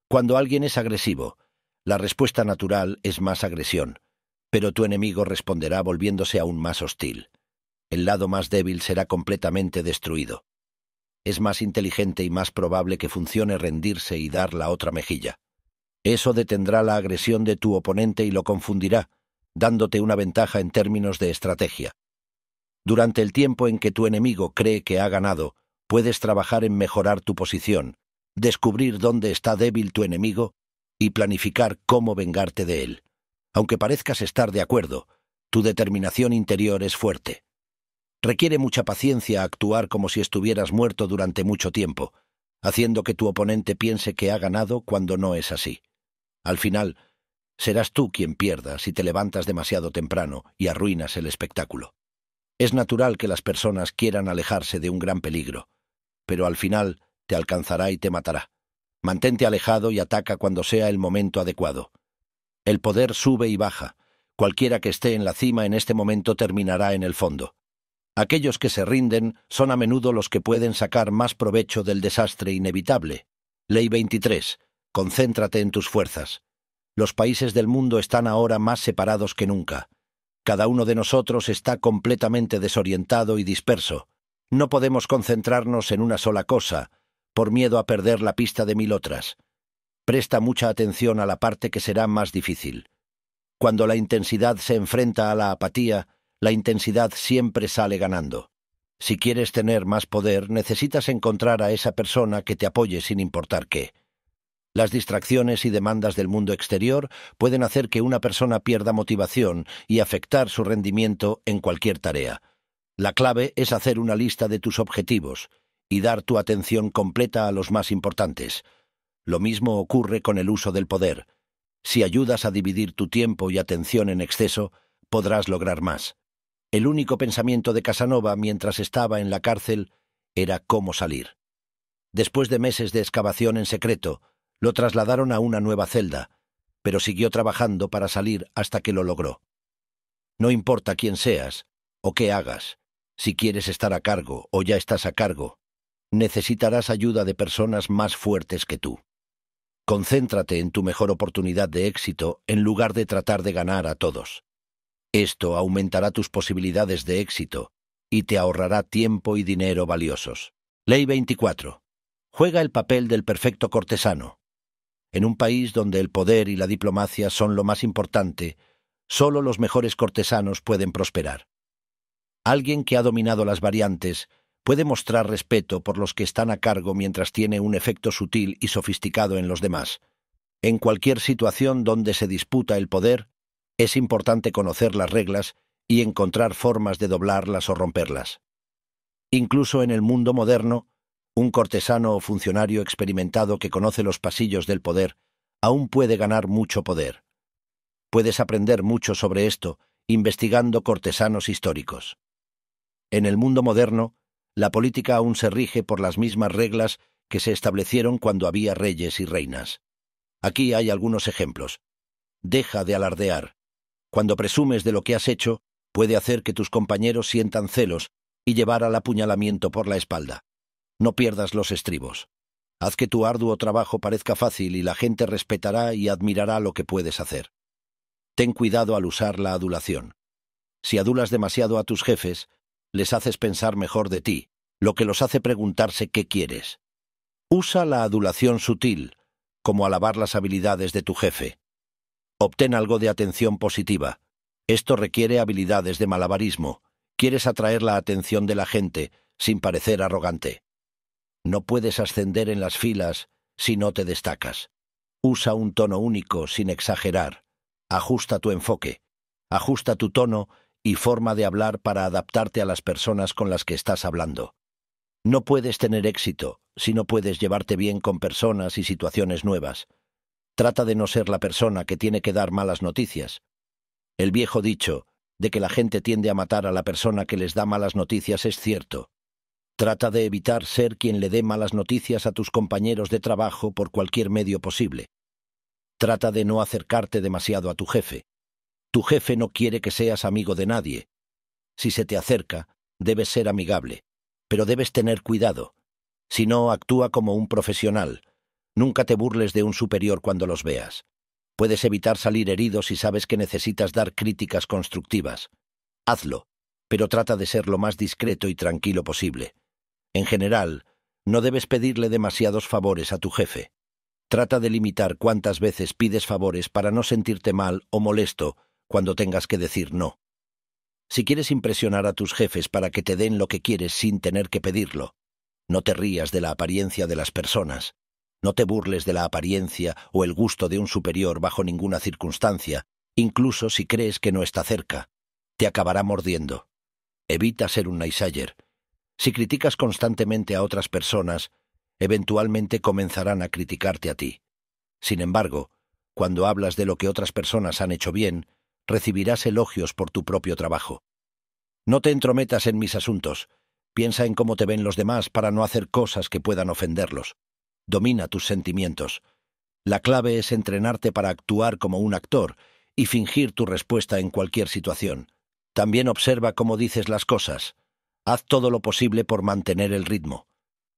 Cuando alguien es agresivo, la respuesta natural es más agresión, pero tu enemigo responderá volviéndose aún más hostil el lado más débil será completamente destruido. Es más inteligente y más probable que funcione rendirse y dar la otra mejilla. Eso detendrá la agresión de tu oponente y lo confundirá, dándote una ventaja en términos de estrategia. Durante el tiempo en que tu enemigo cree que ha ganado, puedes trabajar en mejorar tu posición, descubrir dónde está débil tu enemigo y planificar cómo vengarte de él. Aunque parezcas estar de acuerdo, tu determinación interior es fuerte. Requiere mucha paciencia actuar como si estuvieras muerto durante mucho tiempo, haciendo que tu oponente piense que ha ganado cuando no es así. Al final, serás tú quien pierda si te levantas demasiado temprano y arruinas el espectáculo. Es natural que las personas quieran alejarse de un gran peligro, pero al final te alcanzará y te matará. Mantente alejado y ataca cuando sea el momento adecuado. El poder sube y baja. Cualquiera que esté en la cima en este momento terminará en el fondo. Aquellos que se rinden son a menudo los que pueden sacar más provecho del desastre inevitable. Ley 23. Concéntrate en tus fuerzas. Los países del mundo están ahora más separados que nunca. Cada uno de nosotros está completamente desorientado y disperso. No podemos concentrarnos en una sola cosa, por miedo a perder la pista de mil otras. Presta mucha atención a la parte que será más difícil. Cuando la intensidad se enfrenta a la apatía, la intensidad siempre sale ganando. Si quieres tener más poder, necesitas encontrar a esa persona que te apoye sin importar qué. Las distracciones y demandas del mundo exterior pueden hacer que una persona pierda motivación y afectar su rendimiento en cualquier tarea. La clave es hacer una lista de tus objetivos y dar tu atención completa a los más importantes. Lo mismo ocurre con el uso del poder. Si ayudas a dividir tu tiempo y atención en exceso, podrás lograr más. El único pensamiento de Casanova mientras estaba en la cárcel era cómo salir. Después de meses de excavación en secreto, lo trasladaron a una nueva celda, pero siguió trabajando para salir hasta que lo logró. No importa quién seas o qué hagas, si quieres estar a cargo o ya estás a cargo, necesitarás ayuda de personas más fuertes que tú. Concéntrate en tu mejor oportunidad de éxito en lugar de tratar de ganar a todos. Esto aumentará tus posibilidades de éxito y te ahorrará tiempo y dinero valiosos. Ley 24. Juega el papel del perfecto cortesano. En un país donde el poder y la diplomacia son lo más importante, solo los mejores cortesanos pueden prosperar. Alguien que ha dominado las variantes puede mostrar respeto por los que están a cargo mientras tiene un efecto sutil y sofisticado en los demás. En cualquier situación donde se disputa el poder, es importante conocer las reglas y encontrar formas de doblarlas o romperlas. Incluso en el mundo moderno, un cortesano o funcionario experimentado que conoce los pasillos del poder aún puede ganar mucho poder. Puedes aprender mucho sobre esto investigando cortesanos históricos. En el mundo moderno, la política aún se rige por las mismas reglas que se establecieron cuando había reyes y reinas. Aquí hay algunos ejemplos. Deja de alardear cuando presumes de lo que has hecho, puede hacer que tus compañeros sientan celos y llevar al apuñalamiento por la espalda. No pierdas los estribos. Haz que tu arduo trabajo parezca fácil y la gente respetará y admirará lo que puedes hacer. Ten cuidado al usar la adulación. Si adulas demasiado a tus jefes, les haces pensar mejor de ti, lo que los hace preguntarse qué quieres. Usa la adulación sutil, como alabar las habilidades de tu jefe. Obtén algo de atención positiva. Esto requiere habilidades de malabarismo. Quieres atraer la atención de la gente, sin parecer arrogante. No puedes ascender en las filas si no te destacas. Usa un tono único sin exagerar. Ajusta tu enfoque. Ajusta tu tono y forma de hablar para adaptarte a las personas con las que estás hablando. No puedes tener éxito si no puedes llevarte bien con personas y situaciones nuevas. Trata de no ser la persona que tiene que dar malas noticias. El viejo dicho, de que la gente tiende a matar a la persona que les da malas noticias es cierto. Trata de evitar ser quien le dé malas noticias a tus compañeros de trabajo por cualquier medio posible. Trata de no acercarte demasiado a tu jefe. Tu jefe no quiere que seas amigo de nadie. Si se te acerca, debes ser amigable, pero debes tener cuidado. Si no, actúa como un profesional, Nunca te burles de un superior cuando los veas. Puedes evitar salir herido si sabes que necesitas dar críticas constructivas. Hazlo, pero trata de ser lo más discreto y tranquilo posible. En general, no debes pedirle demasiados favores a tu jefe. Trata de limitar cuántas veces pides favores para no sentirte mal o molesto cuando tengas que decir no. Si quieres impresionar a tus jefes para que te den lo que quieres sin tener que pedirlo, no te rías de la apariencia de las personas. No te burles de la apariencia o el gusto de un superior bajo ninguna circunstancia, incluso si crees que no está cerca. Te acabará mordiendo. Evita ser un naysayer. Si criticas constantemente a otras personas, eventualmente comenzarán a criticarte a ti. Sin embargo, cuando hablas de lo que otras personas han hecho bien, recibirás elogios por tu propio trabajo. No te entrometas en mis asuntos. Piensa en cómo te ven los demás para no hacer cosas que puedan ofenderlos domina tus sentimientos. La clave es entrenarte para actuar como un actor y fingir tu respuesta en cualquier situación. También observa cómo dices las cosas. Haz todo lo posible por mantener el ritmo.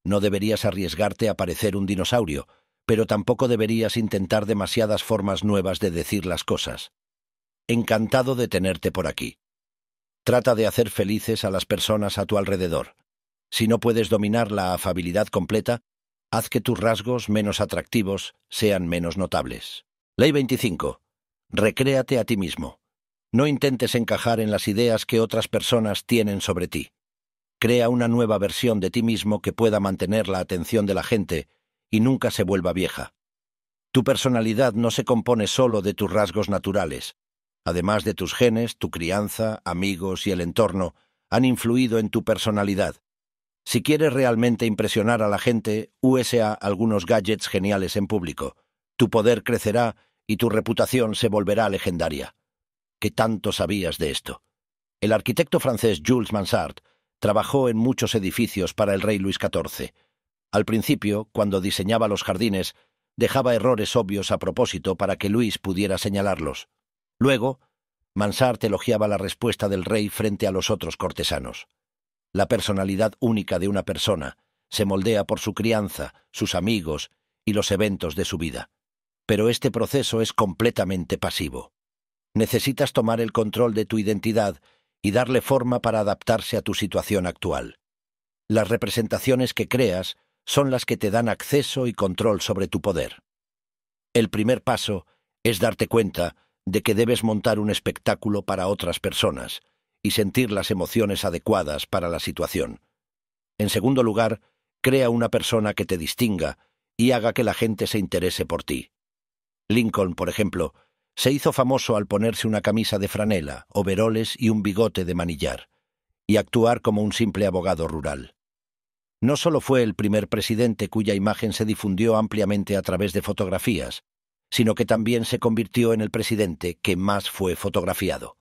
No deberías arriesgarte a parecer un dinosaurio, pero tampoco deberías intentar demasiadas formas nuevas de decir las cosas. Encantado de tenerte por aquí. Trata de hacer felices a las personas a tu alrededor. Si no puedes dominar la afabilidad completa, Haz que tus rasgos menos atractivos sean menos notables. Ley 25. Recréate a ti mismo. No intentes encajar en las ideas que otras personas tienen sobre ti. Crea una nueva versión de ti mismo que pueda mantener la atención de la gente y nunca se vuelva vieja. Tu personalidad no se compone solo de tus rasgos naturales. Además de tus genes, tu crianza, amigos y el entorno han influido en tu personalidad, si quieres realmente impresionar a la gente, USA algunos gadgets geniales en público. Tu poder crecerá y tu reputación se volverá legendaria. ¿Qué tanto sabías de esto? El arquitecto francés Jules Mansart trabajó en muchos edificios para el rey Luis XIV. Al principio, cuando diseñaba los jardines, dejaba errores obvios a propósito para que Luis pudiera señalarlos. Luego, Mansart elogiaba la respuesta del rey frente a los otros cortesanos. La personalidad única de una persona se moldea por su crianza, sus amigos y los eventos de su vida. Pero este proceso es completamente pasivo. Necesitas tomar el control de tu identidad y darle forma para adaptarse a tu situación actual. Las representaciones que creas son las que te dan acceso y control sobre tu poder. El primer paso es darte cuenta de que debes montar un espectáculo para otras personas, y sentir las emociones adecuadas para la situación. En segundo lugar, crea una persona que te distinga y haga que la gente se interese por ti. Lincoln, por ejemplo, se hizo famoso al ponerse una camisa de franela, overoles y un bigote de manillar, y actuar como un simple abogado rural. No solo fue el primer presidente cuya imagen se difundió ampliamente a través de fotografías, sino que también se convirtió en el presidente que más fue fotografiado.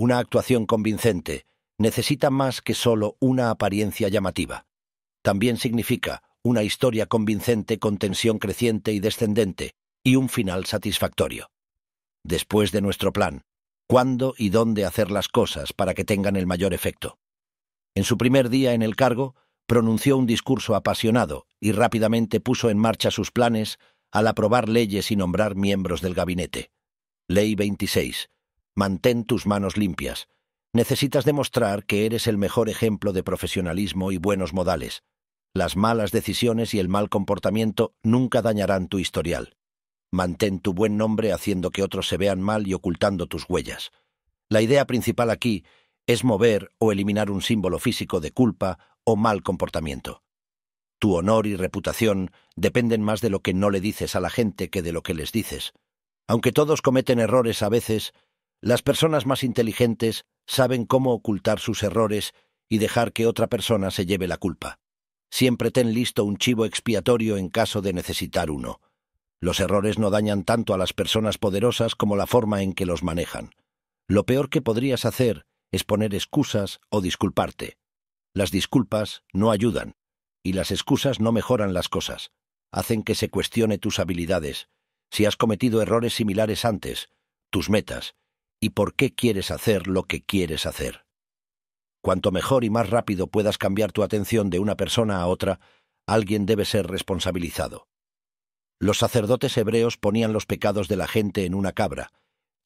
Una actuación convincente necesita más que solo una apariencia llamativa. También significa una historia convincente con tensión creciente y descendente y un final satisfactorio. Después de nuestro plan, cuándo y dónde hacer las cosas para que tengan el mayor efecto. En su primer día en el cargo, pronunció un discurso apasionado y rápidamente puso en marcha sus planes al aprobar leyes y nombrar miembros del gabinete. Ley 26, Mantén tus manos limpias. Necesitas demostrar que eres el mejor ejemplo de profesionalismo y buenos modales. Las malas decisiones y el mal comportamiento nunca dañarán tu historial. Mantén tu buen nombre haciendo que otros se vean mal y ocultando tus huellas. La idea principal aquí es mover o eliminar un símbolo físico de culpa o mal comportamiento. Tu honor y reputación dependen más de lo que no le dices a la gente que de lo que les dices. Aunque todos cometen errores a veces, las personas más inteligentes saben cómo ocultar sus errores y dejar que otra persona se lleve la culpa. Siempre ten listo un chivo expiatorio en caso de necesitar uno. Los errores no dañan tanto a las personas poderosas como la forma en que los manejan. Lo peor que podrías hacer es poner excusas o disculparte. Las disculpas no ayudan, y las excusas no mejoran las cosas. Hacen que se cuestione tus habilidades, si has cometido errores similares antes, tus metas y por qué quieres hacer lo que quieres hacer. Cuanto mejor y más rápido puedas cambiar tu atención de una persona a otra, alguien debe ser responsabilizado. Los sacerdotes hebreos ponían los pecados de la gente en una cabra,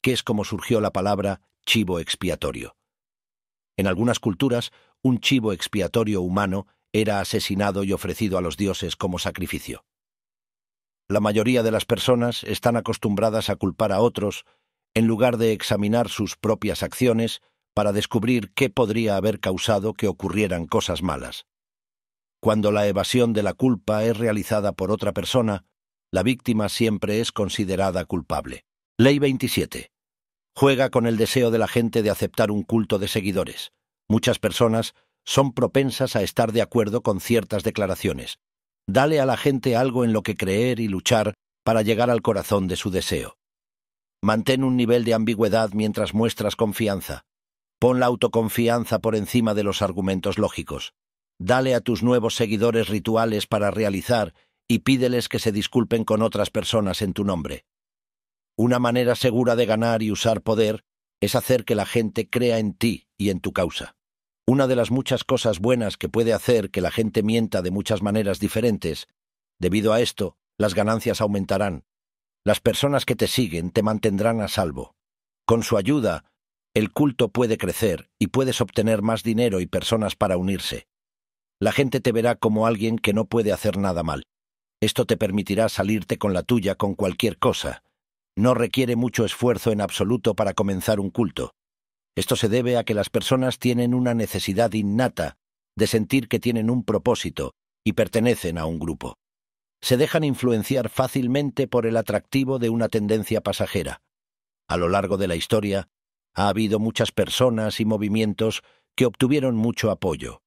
que es como surgió la palabra chivo expiatorio. En algunas culturas, un chivo expiatorio humano era asesinado y ofrecido a los dioses como sacrificio. La mayoría de las personas están acostumbradas a culpar a otros en lugar de examinar sus propias acciones para descubrir qué podría haber causado que ocurrieran cosas malas. Cuando la evasión de la culpa es realizada por otra persona, la víctima siempre es considerada culpable. Ley 27. Juega con el deseo de la gente de aceptar un culto de seguidores. Muchas personas son propensas a estar de acuerdo con ciertas declaraciones. Dale a la gente algo en lo que creer y luchar para llegar al corazón de su deseo. Mantén un nivel de ambigüedad mientras muestras confianza. Pon la autoconfianza por encima de los argumentos lógicos. Dale a tus nuevos seguidores rituales para realizar y pídeles que se disculpen con otras personas en tu nombre. Una manera segura de ganar y usar poder es hacer que la gente crea en ti y en tu causa. Una de las muchas cosas buenas que puede hacer que la gente mienta de muchas maneras diferentes, debido a esto, las ganancias aumentarán, las personas que te siguen te mantendrán a salvo. Con su ayuda, el culto puede crecer y puedes obtener más dinero y personas para unirse. La gente te verá como alguien que no puede hacer nada mal. Esto te permitirá salirte con la tuya con cualquier cosa. No requiere mucho esfuerzo en absoluto para comenzar un culto. Esto se debe a que las personas tienen una necesidad innata de sentir que tienen un propósito y pertenecen a un grupo se dejan influenciar fácilmente por el atractivo de una tendencia pasajera. A lo largo de la historia, ha habido muchas personas y movimientos que obtuvieron mucho apoyo.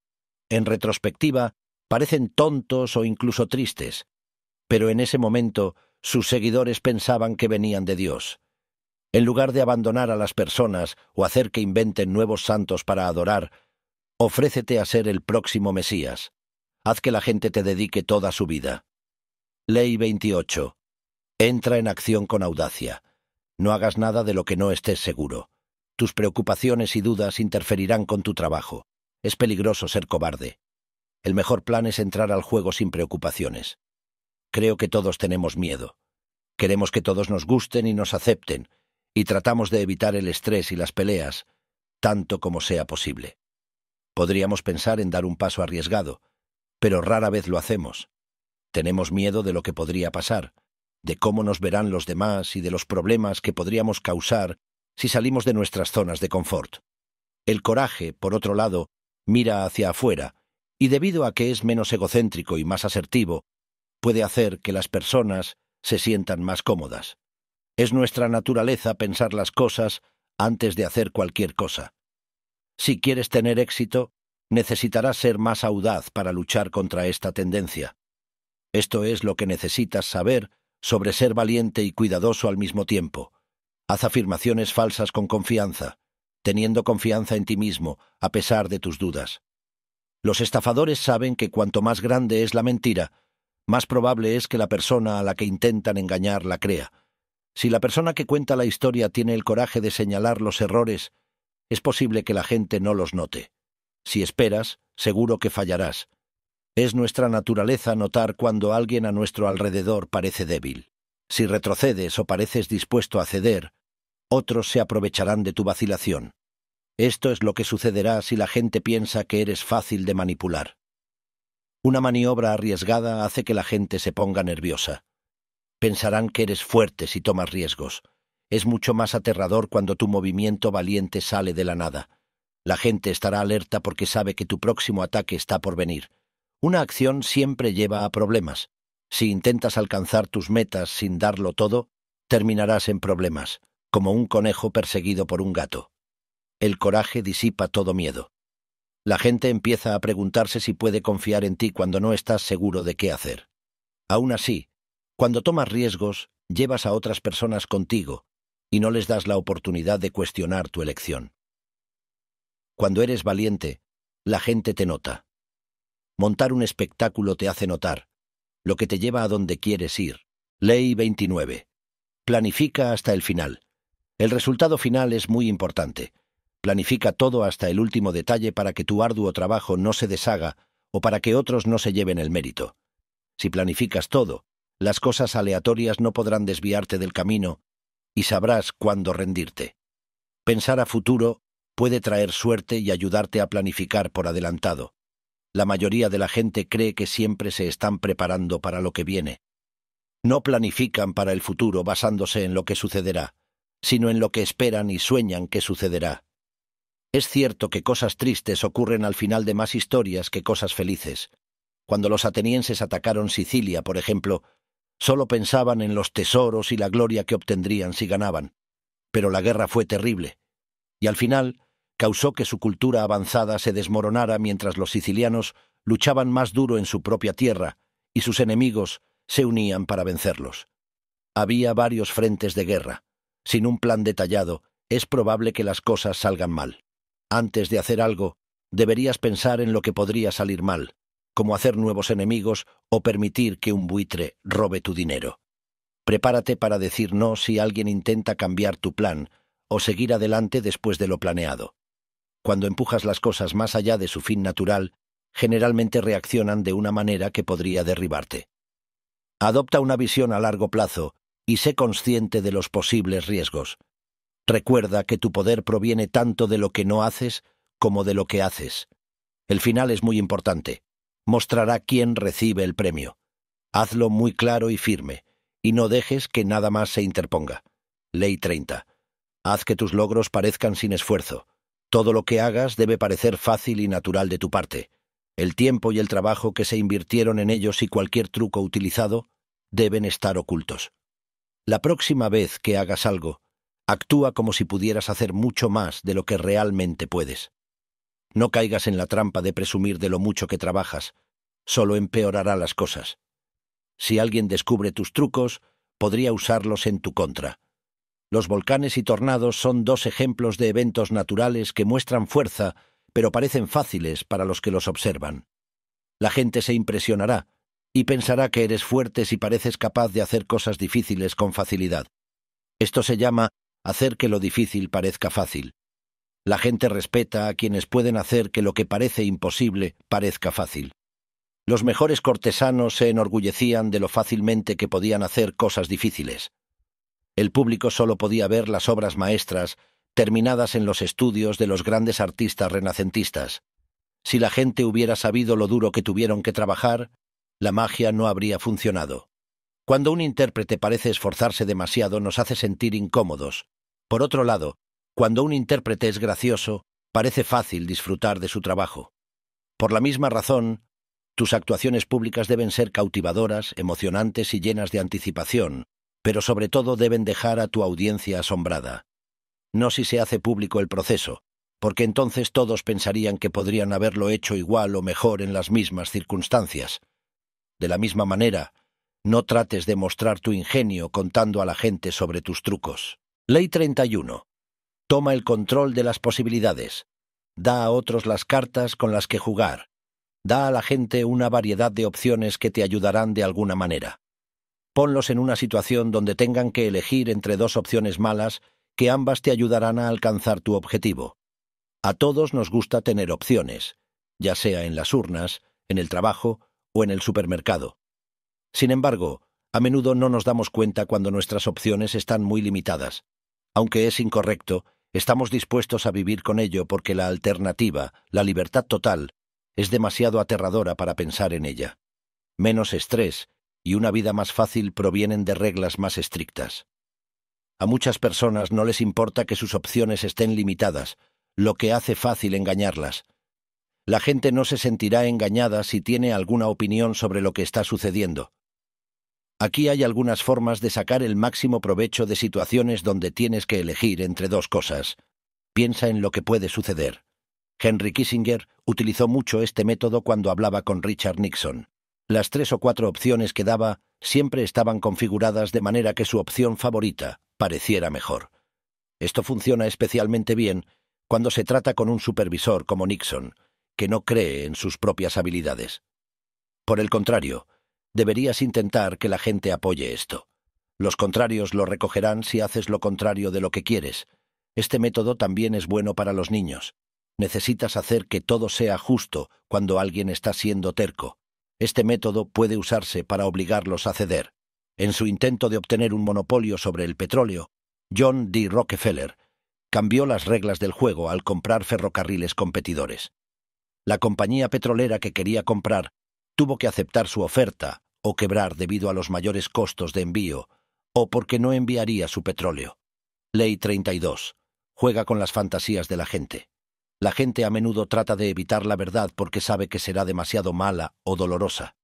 En retrospectiva, parecen tontos o incluso tristes, pero en ese momento sus seguidores pensaban que venían de Dios. En lugar de abandonar a las personas o hacer que inventen nuevos santos para adorar, ofrécete a ser el próximo Mesías. Haz que la gente te dedique toda su vida. Ley 28. Entra en acción con audacia. No hagas nada de lo que no estés seguro. Tus preocupaciones y dudas interferirán con tu trabajo. Es peligroso ser cobarde. El mejor plan es entrar al juego sin preocupaciones. Creo que todos tenemos miedo. Queremos que todos nos gusten y nos acepten, y tratamos de evitar el estrés y las peleas, tanto como sea posible. Podríamos pensar en dar un paso arriesgado, pero rara vez lo hacemos. Tenemos miedo de lo que podría pasar, de cómo nos verán los demás y de los problemas que podríamos causar si salimos de nuestras zonas de confort. El coraje, por otro lado, mira hacia afuera, y debido a que es menos egocéntrico y más asertivo, puede hacer que las personas se sientan más cómodas. Es nuestra naturaleza pensar las cosas antes de hacer cualquier cosa. Si quieres tener éxito, necesitarás ser más audaz para luchar contra esta tendencia. Esto es lo que necesitas saber sobre ser valiente y cuidadoso al mismo tiempo. Haz afirmaciones falsas con confianza, teniendo confianza en ti mismo, a pesar de tus dudas. Los estafadores saben que cuanto más grande es la mentira, más probable es que la persona a la que intentan engañar la crea. Si la persona que cuenta la historia tiene el coraje de señalar los errores, es posible que la gente no los note. Si esperas, seguro que fallarás. Es nuestra naturaleza notar cuando alguien a nuestro alrededor parece débil. Si retrocedes o pareces dispuesto a ceder, otros se aprovecharán de tu vacilación. Esto es lo que sucederá si la gente piensa que eres fácil de manipular. Una maniobra arriesgada hace que la gente se ponga nerviosa. Pensarán que eres fuerte si tomas riesgos. Es mucho más aterrador cuando tu movimiento valiente sale de la nada. La gente estará alerta porque sabe que tu próximo ataque está por venir. Una acción siempre lleva a problemas. Si intentas alcanzar tus metas sin darlo todo, terminarás en problemas, como un conejo perseguido por un gato. El coraje disipa todo miedo. La gente empieza a preguntarse si puede confiar en ti cuando no estás seguro de qué hacer. Aún así, cuando tomas riesgos, llevas a otras personas contigo y no les das la oportunidad de cuestionar tu elección. Cuando eres valiente, la gente te nota. Montar un espectáculo te hace notar, lo que te lleva a donde quieres ir. Ley 29. Planifica hasta el final. El resultado final es muy importante. Planifica todo hasta el último detalle para que tu arduo trabajo no se deshaga o para que otros no se lleven el mérito. Si planificas todo, las cosas aleatorias no podrán desviarte del camino y sabrás cuándo rendirte. Pensar a futuro puede traer suerte y ayudarte a planificar por adelantado. La mayoría de la gente cree que siempre se están preparando para lo que viene. No planifican para el futuro basándose en lo que sucederá, sino en lo que esperan y sueñan que sucederá. Es cierto que cosas tristes ocurren al final de más historias que cosas felices. Cuando los atenienses atacaron Sicilia, por ejemplo, solo pensaban en los tesoros y la gloria que obtendrían si ganaban. Pero la guerra fue terrible. Y al final, causó que su cultura avanzada se desmoronara mientras los sicilianos luchaban más duro en su propia tierra y sus enemigos se unían para vencerlos. Había varios frentes de guerra. Sin un plan detallado, es probable que las cosas salgan mal. Antes de hacer algo, deberías pensar en lo que podría salir mal, como hacer nuevos enemigos o permitir que un buitre robe tu dinero. Prepárate para decir no si alguien intenta cambiar tu plan o seguir adelante después de lo planeado cuando empujas las cosas más allá de su fin natural, generalmente reaccionan de una manera que podría derribarte. Adopta una visión a largo plazo y sé consciente de los posibles riesgos. Recuerda que tu poder proviene tanto de lo que no haces como de lo que haces. El final es muy importante. Mostrará quién recibe el premio. Hazlo muy claro y firme, y no dejes que nada más se interponga. Ley 30. Haz que tus logros parezcan sin esfuerzo. Todo lo que hagas debe parecer fácil y natural de tu parte. El tiempo y el trabajo que se invirtieron en ellos y cualquier truco utilizado deben estar ocultos. La próxima vez que hagas algo, actúa como si pudieras hacer mucho más de lo que realmente puedes. No caigas en la trampa de presumir de lo mucho que trabajas, solo empeorará las cosas. Si alguien descubre tus trucos, podría usarlos en tu contra. Los volcanes y tornados son dos ejemplos de eventos naturales que muestran fuerza, pero parecen fáciles para los que los observan. La gente se impresionará y pensará que eres fuerte si pareces capaz de hacer cosas difíciles con facilidad. Esto se llama hacer que lo difícil parezca fácil. La gente respeta a quienes pueden hacer que lo que parece imposible parezca fácil. Los mejores cortesanos se enorgullecían de lo fácilmente que podían hacer cosas difíciles. El público solo podía ver las obras maestras terminadas en los estudios de los grandes artistas renacentistas. Si la gente hubiera sabido lo duro que tuvieron que trabajar, la magia no habría funcionado. Cuando un intérprete parece esforzarse demasiado nos hace sentir incómodos. Por otro lado, cuando un intérprete es gracioso, parece fácil disfrutar de su trabajo. Por la misma razón, tus actuaciones públicas deben ser cautivadoras, emocionantes y llenas de anticipación, pero sobre todo deben dejar a tu audiencia asombrada. No si se hace público el proceso, porque entonces todos pensarían que podrían haberlo hecho igual o mejor en las mismas circunstancias. De la misma manera, no trates de mostrar tu ingenio contando a la gente sobre tus trucos. Ley 31. Toma el control de las posibilidades. Da a otros las cartas con las que jugar. Da a la gente una variedad de opciones que te ayudarán de alguna manera. Ponlos en una situación donde tengan que elegir entre dos opciones malas que ambas te ayudarán a alcanzar tu objetivo. A todos nos gusta tener opciones, ya sea en las urnas, en el trabajo o en el supermercado. Sin embargo, a menudo no nos damos cuenta cuando nuestras opciones están muy limitadas. Aunque es incorrecto, estamos dispuestos a vivir con ello porque la alternativa, la libertad total, es demasiado aterradora para pensar en ella. Menos estrés, y una vida más fácil provienen de reglas más estrictas. A muchas personas no les importa que sus opciones estén limitadas, lo que hace fácil engañarlas. La gente no se sentirá engañada si tiene alguna opinión sobre lo que está sucediendo. Aquí hay algunas formas de sacar el máximo provecho de situaciones donde tienes que elegir entre dos cosas. Piensa en lo que puede suceder. Henry Kissinger utilizó mucho este método cuando hablaba con Richard Nixon. Las tres o cuatro opciones que daba siempre estaban configuradas de manera que su opción favorita pareciera mejor. Esto funciona especialmente bien cuando se trata con un supervisor como Nixon, que no cree en sus propias habilidades. Por el contrario, deberías intentar que la gente apoye esto. Los contrarios lo recogerán si haces lo contrario de lo que quieres. Este método también es bueno para los niños. Necesitas hacer que todo sea justo cuando alguien está siendo terco. Este método puede usarse para obligarlos a ceder. En su intento de obtener un monopolio sobre el petróleo, John D. Rockefeller cambió las reglas del juego al comprar ferrocarriles competidores. La compañía petrolera que quería comprar tuvo que aceptar su oferta o quebrar debido a los mayores costos de envío o porque no enviaría su petróleo. Ley 32. Juega con las fantasías de la gente. La gente a menudo trata de evitar la verdad porque sabe que será demasiado mala o dolorosa.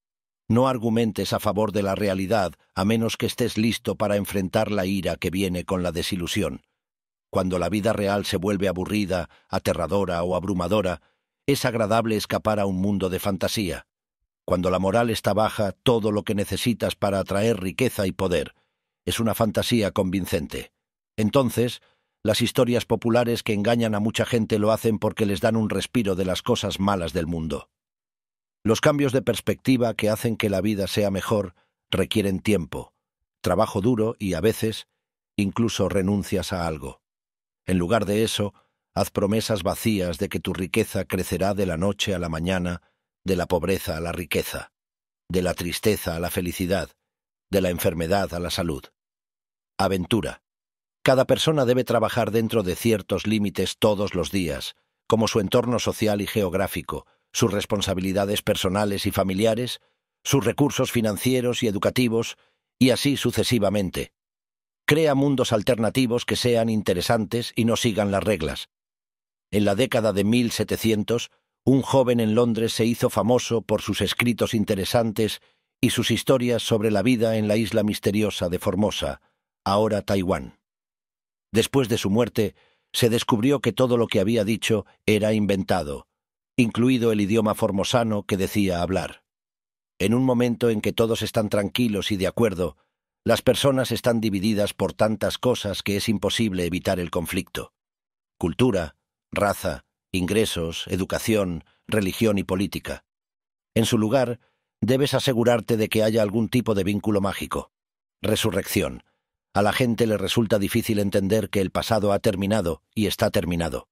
No argumentes a favor de la realidad a menos que estés listo para enfrentar la ira que viene con la desilusión. Cuando la vida real se vuelve aburrida, aterradora o abrumadora, es agradable escapar a un mundo de fantasía. Cuando la moral está baja, todo lo que necesitas para atraer riqueza y poder es una fantasía convincente. Entonces, las historias populares que engañan a mucha gente lo hacen porque les dan un respiro de las cosas malas del mundo. Los cambios de perspectiva que hacen que la vida sea mejor requieren tiempo, trabajo duro y a veces incluso renuncias a algo. En lugar de eso, haz promesas vacías de que tu riqueza crecerá de la noche a la mañana, de la pobreza a la riqueza, de la tristeza a la felicidad, de la enfermedad a la salud. Aventura. Cada persona debe trabajar dentro de ciertos límites todos los días, como su entorno social y geográfico, sus responsabilidades personales y familiares, sus recursos financieros y educativos, y así sucesivamente. Crea mundos alternativos que sean interesantes y no sigan las reglas. En la década de 1700, un joven en Londres se hizo famoso por sus escritos interesantes y sus historias sobre la vida en la isla misteriosa de Formosa, ahora Taiwán. Después de su muerte, se descubrió que todo lo que había dicho era inventado, incluido el idioma formosano que decía hablar. En un momento en que todos están tranquilos y de acuerdo, las personas están divididas por tantas cosas que es imposible evitar el conflicto. Cultura, raza, ingresos, educación, religión y política. En su lugar, debes asegurarte de que haya algún tipo de vínculo mágico. Resurrección. A la gente le resulta difícil entender que el pasado ha terminado y está terminado.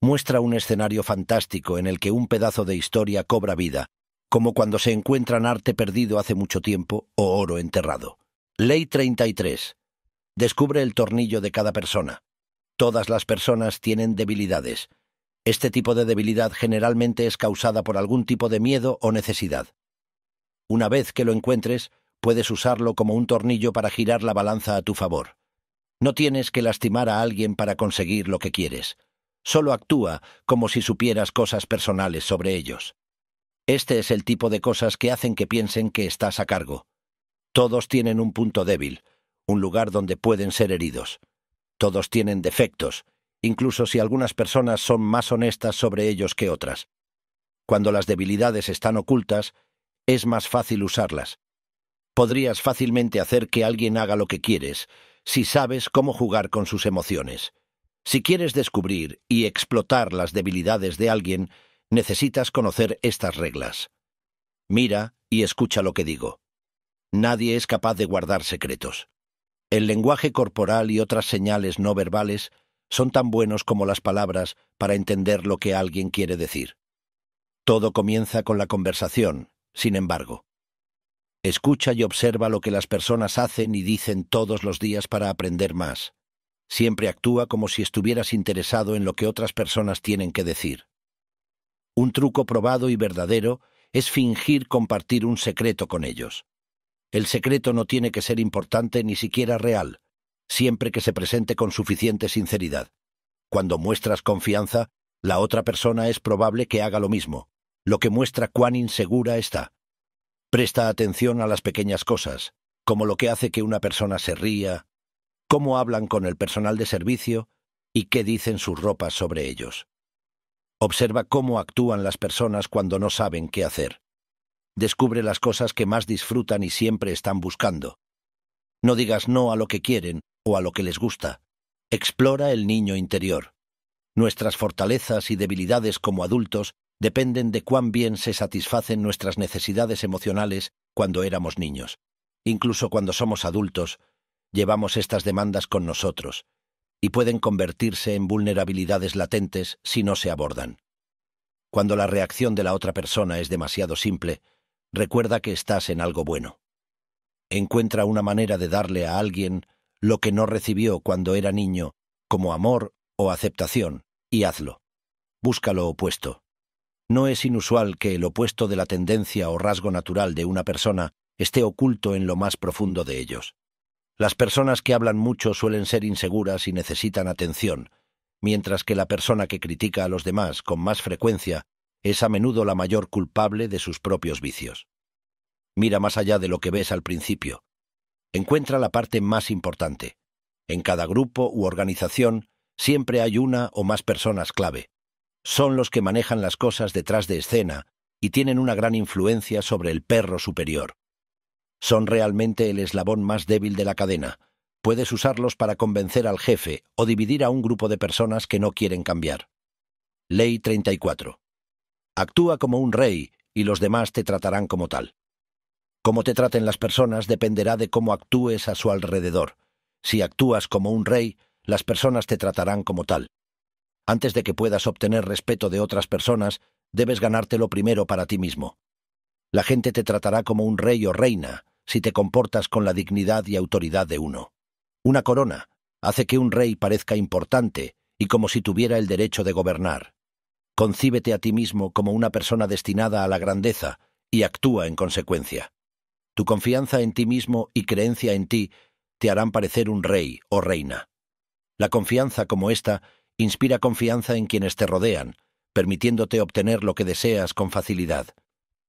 Muestra un escenario fantástico en el que un pedazo de historia cobra vida, como cuando se encuentran arte perdido hace mucho tiempo o oro enterrado. Ley 33. Descubre el tornillo de cada persona. Todas las personas tienen debilidades. Este tipo de debilidad generalmente es causada por algún tipo de miedo o necesidad. Una vez que lo encuentres, Puedes usarlo como un tornillo para girar la balanza a tu favor. No tienes que lastimar a alguien para conseguir lo que quieres. Solo actúa como si supieras cosas personales sobre ellos. Este es el tipo de cosas que hacen que piensen que estás a cargo. Todos tienen un punto débil, un lugar donde pueden ser heridos. Todos tienen defectos, incluso si algunas personas son más honestas sobre ellos que otras. Cuando las debilidades están ocultas, es más fácil usarlas podrías fácilmente hacer que alguien haga lo que quieres, si sabes cómo jugar con sus emociones. Si quieres descubrir y explotar las debilidades de alguien, necesitas conocer estas reglas. Mira y escucha lo que digo. Nadie es capaz de guardar secretos. El lenguaje corporal y otras señales no verbales son tan buenos como las palabras para entender lo que alguien quiere decir. Todo comienza con la conversación, sin embargo. Escucha y observa lo que las personas hacen y dicen todos los días para aprender más. Siempre actúa como si estuvieras interesado en lo que otras personas tienen que decir. Un truco probado y verdadero es fingir compartir un secreto con ellos. El secreto no tiene que ser importante ni siquiera real, siempre que se presente con suficiente sinceridad. Cuando muestras confianza, la otra persona es probable que haga lo mismo, lo que muestra cuán insegura está. Presta atención a las pequeñas cosas, como lo que hace que una persona se ría, cómo hablan con el personal de servicio y qué dicen sus ropas sobre ellos. Observa cómo actúan las personas cuando no saben qué hacer. Descubre las cosas que más disfrutan y siempre están buscando. No digas no a lo que quieren o a lo que les gusta. Explora el niño interior. Nuestras fortalezas y debilidades como adultos dependen de cuán bien se satisfacen nuestras necesidades emocionales cuando éramos niños. Incluso cuando somos adultos, llevamos estas demandas con nosotros, y pueden convertirse en vulnerabilidades latentes si no se abordan. Cuando la reacción de la otra persona es demasiado simple, recuerda que estás en algo bueno. Encuentra una manera de darle a alguien lo que no recibió cuando era niño, como amor o aceptación, y hazlo. Busca lo opuesto. No es inusual que el opuesto de la tendencia o rasgo natural de una persona esté oculto en lo más profundo de ellos. Las personas que hablan mucho suelen ser inseguras y necesitan atención, mientras que la persona que critica a los demás con más frecuencia es a menudo la mayor culpable de sus propios vicios. Mira más allá de lo que ves al principio. Encuentra la parte más importante. En cada grupo u organización siempre hay una o más personas clave, son los que manejan las cosas detrás de escena y tienen una gran influencia sobre el perro superior. Son realmente el eslabón más débil de la cadena. Puedes usarlos para convencer al jefe o dividir a un grupo de personas que no quieren cambiar. Ley 34. Actúa como un rey y los demás te tratarán como tal. Cómo te traten las personas dependerá de cómo actúes a su alrededor. Si actúas como un rey, las personas te tratarán como tal. Antes de que puedas obtener respeto de otras personas, debes ganártelo primero para ti mismo. La gente te tratará como un rey o reina si te comportas con la dignidad y autoridad de uno. Una corona hace que un rey parezca importante y como si tuviera el derecho de gobernar. Concíbete a ti mismo como una persona destinada a la grandeza y actúa en consecuencia. Tu confianza en ti mismo y creencia en ti te harán parecer un rey o reina. La confianza como esta Inspira confianza en quienes te rodean, permitiéndote obtener lo que deseas con facilidad.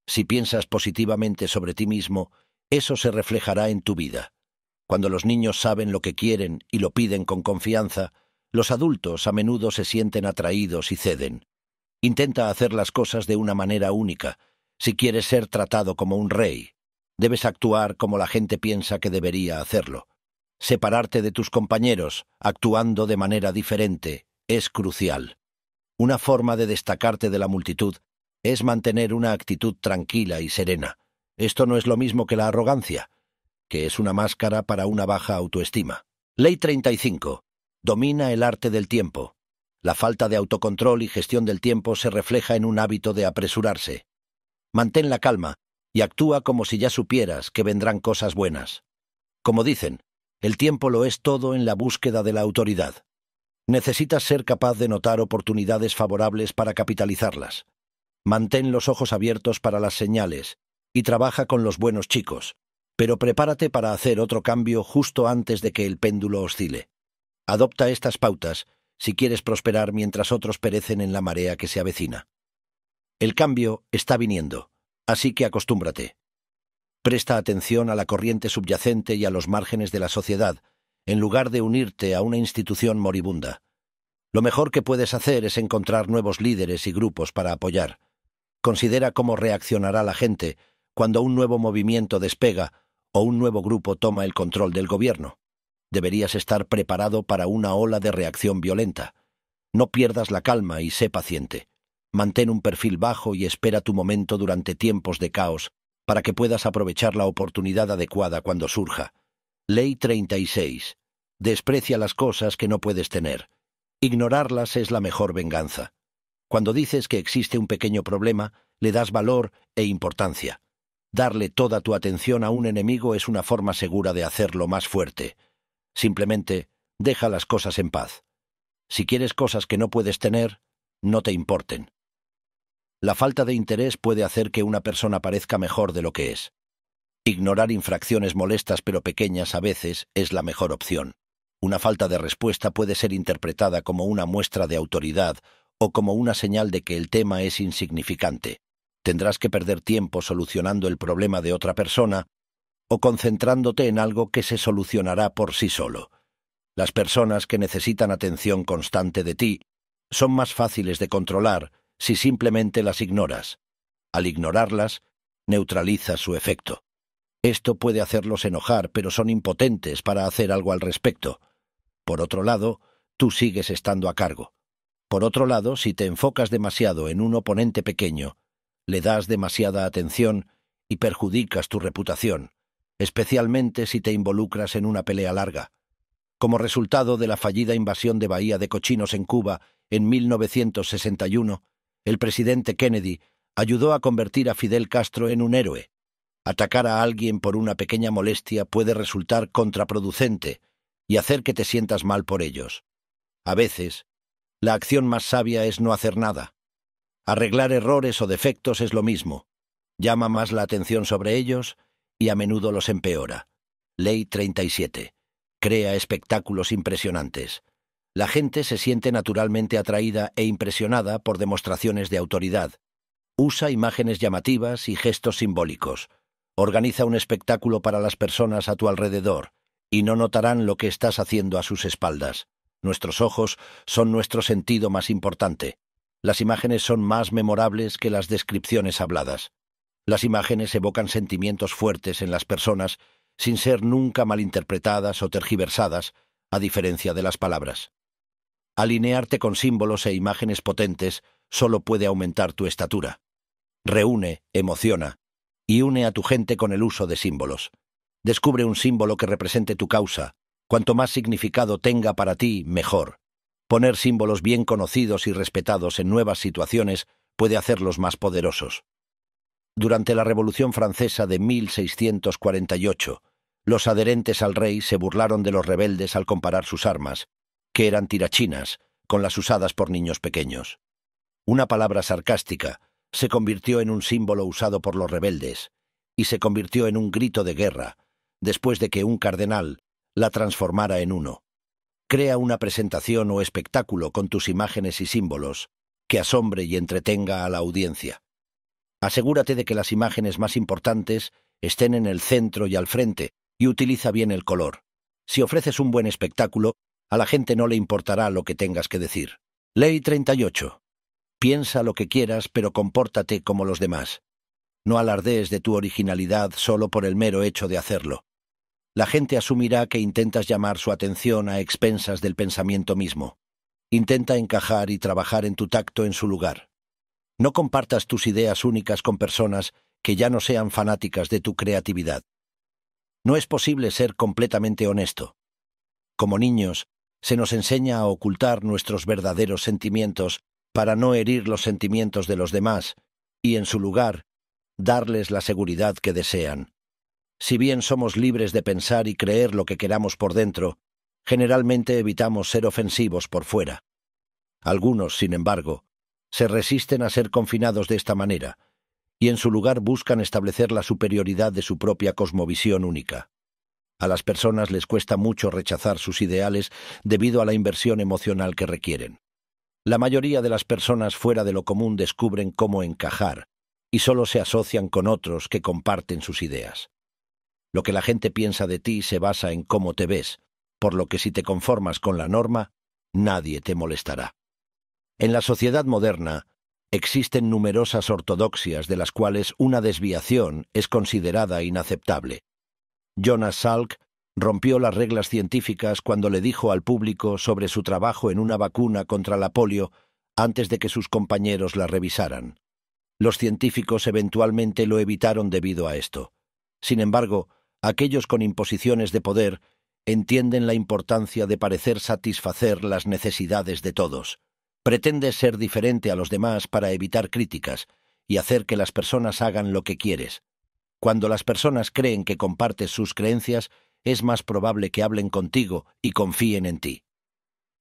Si piensas positivamente sobre ti mismo, eso se reflejará en tu vida. Cuando los niños saben lo que quieren y lo piden con confianza, los adultos a menudo se sienten atraídos y ceden. Intenta hacer las cosas de una manera única. Si quieres ser tratado como un rey, debes actuar como la gente piensa que debería hacerlo. Separarte de tus compañeros, actuando de manera diferente, es crucial. Una forma de destacarte de la multitud es mantener una actitud tranquila y serena. Esto no es lo mismo que la arrogancia, que es una máscara para una baja autoestima. Ley 35. Domina el arte del tiempo. La falta de autocontrol y gestión del tiempo se refleja en un hábito de apresurarse. Mantén la calma y actúa como si ya supieras que vendrán cosas buenas. Como dicen, el tiempo lo es todo en la búsqueda de la autoridad necesitas ser capaz de notar oportunidades favorables para capitalizarlas. Mantén los ojos abiertos para las señales y trabaja con los buenos chicos, pero prepárate para hacer otro cambio justo antes de que el péndulo oscile. Adopta estas pautas si quieres prosperar mientras otros perecen en la marea que se avecina. El cambio está viniendo, así que acostúmbrate. Presta atención a la corriente subyacente y a los márgenes de la sociedad, en lugar de unirte a una institución moribunda. Lo mejor que puedes hacer es encontrar nuevos líderes y grupos para apoyar. Considera cómo reaccionará la gente cuando un nuevo movimiento despega o un nuevo grupo toma el control del gobierno. Deberías estar preparado para una ola de reacción violenta. No pierdas la calma y sé paciente. Mantén un perfil bajo y espera tu momento durante tiempos de caos para que puedas aprovechar la oportunidad adecuada cuando surja. Ley 36. Desprecia las cosas que no puedes tener. Ignorarlas es la mejor venganza. Cuando dices que existe un pequeño problema, le das valor e importancia. Darle toda tu atención a un enemigo es una forma segura de hacerlo más fuerte. Simplemente, deja las cosas en paz. Si quieres cosas que no puedes tener, no te importen. La falta de interés puede hacer que una persona parezca mejor de lo que es. Ignorar infracciones molestas pero pequeñas a veces es la mejor opción. Una falta de respuesta puede ser interpretada como una muestra de autoridad o como una señal de que el tema es insignificante. Tendrás que perder tiempo solucionando el problema de otra persona o concentrándote en algo que se solucionará por sí solo. Las personas que necesitan atención constante de ti son más fáciles de controlar si simplemente las ignoras. Al ignorarlas, neutraliza su efecto. Esto puede hacerlos enojar, pero son impotentes para hacer algo al respecto. Por otro lado, tú sigues estando a cargo. Por otro lado, si te enfocas demasiado en un oponente pequeño, le das demasiada atención y perjudicas tu reputación, especialmente si te involucras en una pelea larga. Como resultado de la fallida invasión de Bahía de Cochinos en Cuba en 1961, el presidente Kennedy ayudó a convertir a Fidel Castro en un héroe, Atacar a alguien por una pequeña molestia puede resultar contraproducente y hacer que te sientas mal por ellos. A veces, la acción más sabia es no hacer nada. Arreglar errores o defectos es lo mismo. Llama más la atención sobre ellos y a menudo los empeora. Ley 37. Crea espectáculos impresionantes. La gente se siente naturalmente atraída e impresionada por demostraciones de autoridad. Usa imágenes llamativas y gestos simbólicos. Organiza un espectáculo para las personas a tu alrededor, y no notarán lo que estás haciendo a sus espaldas. Nuestros ojos son nuestro sentido más importante. Las imágenes son más memorables que las descripciones habladas. Las imágenes evocan sentimientos fuertes en las personas sin ser nunca malinterpretadas o tergiversadas, a diferencia de las palabras. Alinearte con símbolos e imágenes potentes solo puede aumentar tu estatura. Reúne, emociona, y une a tu gente con el uso de símbolos. Descubre un símbolo que represente tu causa. Cuanto más significado tenga para ti, mejor. Poner símbolos bien conocidos y respetados en nuevas situaciones puede hacerlos más poderosos. Durante la Revolución Francesa de 1648, los adherentes al rey se burlaron de los rebeldes al comparar sus armas, que eran tirachinas, con las usadas por niños pequeños. Una palabra sarcástica, se convirtió en un símbolo usado por los rebeldes y se convirtió en un grito de guerra después de que un cardenal la transformara en uno. Crea una presentación o espectáculo con tus imágenes y símbolos que asombre y entretenga a la audiencia. Asegúrate de que las imágenes más importantes estén en el centro y al frente y utiliza bien el color. Si ofreces un buen espectáculo, a la gente no le importará lo que tengas que decir. Ley 38. Piensa lo que quieras, pero compórtate como los demás. No alardees de tu originalidad solo por el mero hecho de hacerlo. La gente asumirá que intentas llamar su atención a expensas del pensamiento mismo. Intenta encajar y trabajar en tu tacto en su lugar. No compartas tus ideas únicas con personas que ya no sean fanáticas de tu creatividad. No es posible ser completamente honesto. Como niños, se nos enseña a ocultar nuestros verdaderos sentimientos para no herir los sentimientos de los demás y, en su lugar, darles la seguridad que desean. Si bien somos libres de pensar y creer lo que queramos por dentro, generalmente evitamos ser ofensivos por fuera. Algunos, sin embargo, se resisten a ser confinados de esta manera, y en su lugar buscan establecer la superioridad de su propia cosmovisión única. A las personas les cuesta mucho rechazar sus ideales debido a la inversión emocional que requieren. La mayoría de las personas fuera de lo común descubren cómo encajar y solo se asocian con otros que comparten sus ideas. Lo que la gente piensa de ti se basa en cómo te ves, por lo que si te conformas con la norma, nadie te molestará. En la sociedad moderna, existen numerosas ortodoxias de las cuales una desviación es considerada inaceptable. Jonas Salk Rompió las reglas científicas cuando le dijo al público sobre su trabajo en una vacuna contra la polio antes de que sus compañeros la revisaran. Los científicos eventualmente lo evitaron debido a esto. Sin embargo, aquellos con imposiciones de poder entienden la importancia de parecer satisfacer las necesidades de todos. Pretendes ser diferente a los demás para evitar críticas y hacer que las personas hagan lo que quieres. Cuando las personas creen que compartes sus creencias, es más probable que hablen contigo y confíen en ti.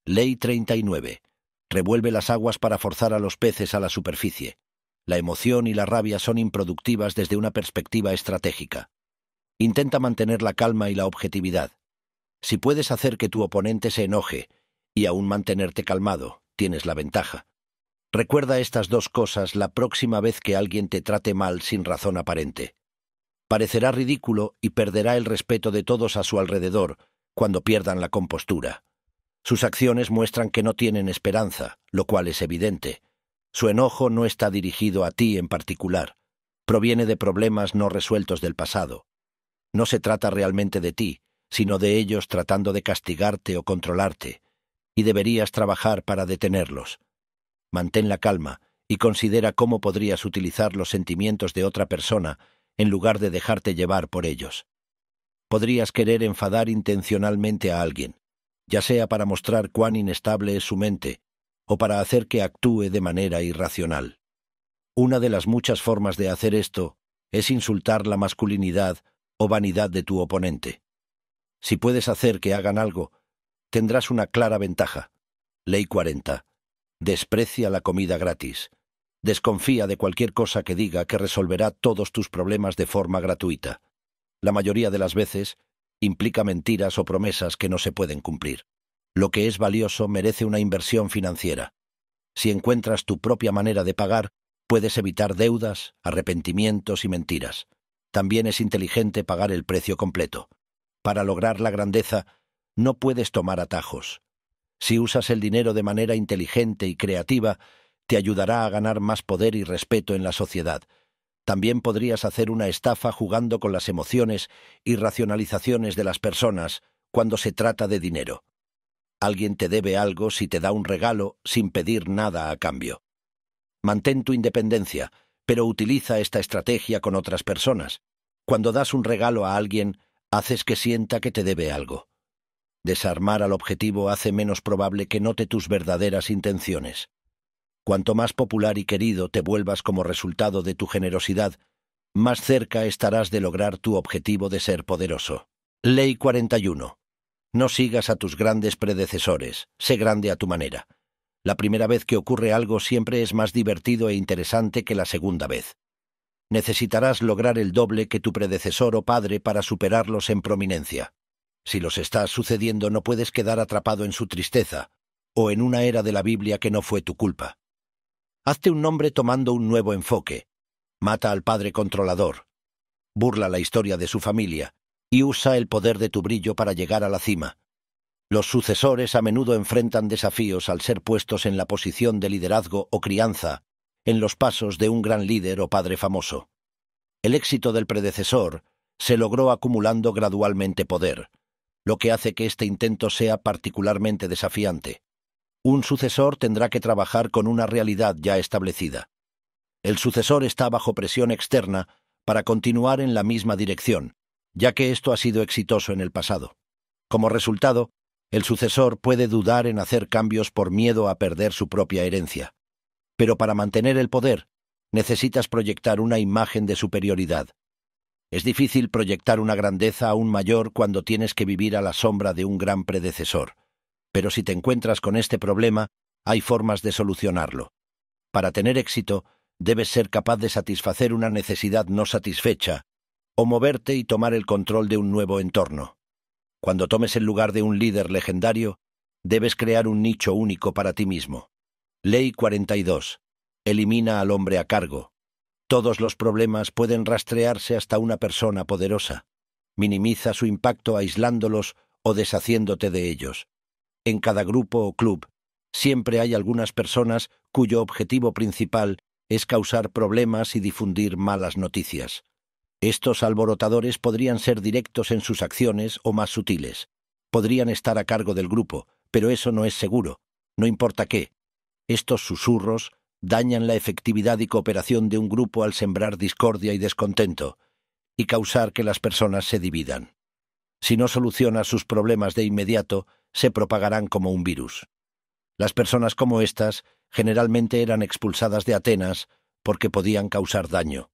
Ley 39. Revuelve las aguas para forzar a los peces a la superficie. La emoción y la rabia son improductivas desde una perspectiva estratégica. Intenta mantener la calma y la objetividad. Si puedes hacer que tu oponente se enoje y aún mantenerte calmado, tienes la ventaja. Recuerda estas dos cosas la próxima vez que alguien te trate mal sin razón aparente parecerá ridículo y perderá el respeto de todos a su alrededor cuando pierdan la compostura. Sus acciones muestran que no tienen esperanza, lo cual es evidente. Su enojo no está dirigido a ti en particular, proviene de problemas no resueltos del pasado. No se trata realmente de ti, sino de ellos tratando de castigarte o controlarte, y deberías trabajar para detenerlos. Mantén la calma y considera cómo podrías utilizar los sentimientos de otra persona en lugar de dejarte llevar por ellos. Podrías querer enfadar intencionalmente a alguien, ya sea para mostrar cuán inestable es su mente o para hacer que actúe de manera irracional. Una de las muchas formas de hacer esto es insultar la masculinidad o vanidad de tu oponente. Si puedes hacer que hagan algo, tendrás una clara ventaja. Ley 40. Desprecia la comida gratis. Desconfía de cualquier cosa que diga que resolverá todos tus problemas de forma gratuita. La mayoría de las veces implica mentiras o promesas que no se pueden cumplir. Lo que es valioso merece una inversión financiera. Si encuentras tu propia manera de pagar, puedes evitar deudas, arrepentimientos y mentiras. También es inteligente pagar el precio completo. Para lograr la grandeza, no puedes tomar atajos. Si usas el dinero de manera inteligente y creativa, te ayudará a ganar más poder y respeto en la sociedad. También podrías hacer una estafa jugando con las emociones y racionalizaciones de las personas cuando se trata de dinero. Alguien te debe algo si te da un regalo sin pedir nada a cambio. Mantén tu independencia, pero utiliza esta estrategia con otras personas. Cuando das un regalo a alguien, haces que sienta que te debe algo. Desarmar al objetivo hace menos probable que note tus verdaderas intenciones. Cuanto más popular y querido te vuelvas como resultado de tu generosidad, más cerca estarás de lograr tu objetivo de ser poderoso. Ley 41. No sigas a tus grandes predecesores, sé grande a tu manera. La primera vez que ocurre algo siempre es más divertido e interesante que la segunda vez. Necesitarás lograr el doble que tu predecesor o padre para superarlos en prominencia. Si los estás sucediendo no puedes quedar atrapado en su tristeza, o en una era de la Biblia que no fue tu culpa. Hazte un nombre tomando un nuevo enfoque. Mata al padre controlador. Burla la historia de su familia y usa el poder de tu brillo para llegar a la cima. Los sucesores a menudo enfrentan desafíos al ser puestos en la posición de liderazgo o crianza, en los pasos de un gran líder o padre famoso. El éxito del predecesor se logró acumulando gradualmente poder, lo que hace que este intento sea particularmente desafiante un sucesor tendrá que trabajar con una realidad ya establecida. El sucesor está bajo presión externa para continuar en la misma dirección, ya que esto ha sido exitoso en el pasado. Como resultado, el sucesor puede dudar en hacer cambios por miedo a perder su propia herencia. Pero para mantener el poder, necesitas proyectar una imagen de superioridad. Es difícil proyectar una grandeza aún mayor cuando tienes que vivir a la sombra de un gran predecesor. Pero si te encuentras con este problema, hay formas de solucionarlo. Para tener éxito, debes ser capaz de satisfacer una necesidad no satisfecha, o moverte y tomar el control de un nuevo entorno. Cuando tomes el lugar de un líder legendario, debes crear un nicho único para ti mismo. Ley 42. Elimina al hombre a cargo. Todos los problemas pueden rastrearse hasta una persona poderosa. Minimiza su impacto aislándolos o deshaciéndote de ellos en cada grupo o club, siempre hay algunas personas cuyo objetivo principal es causar problemas y difundir malas noticias. Estos alborotadores podrían ser directos en sus acciones o más sutiles. Podrían estar a cargo del grupo, pero eso no es seguro, no importa qué. Estos susurros dañan la efectividad y cooperación de un grupo al sembrar discordia y descontento, y causar que las personas se dividan. Si no soluciona sus problemas de inmediato, se propagarán como un virus. Las personas como estas generalmente eran expulsadas de Atenas porque podían causar daño.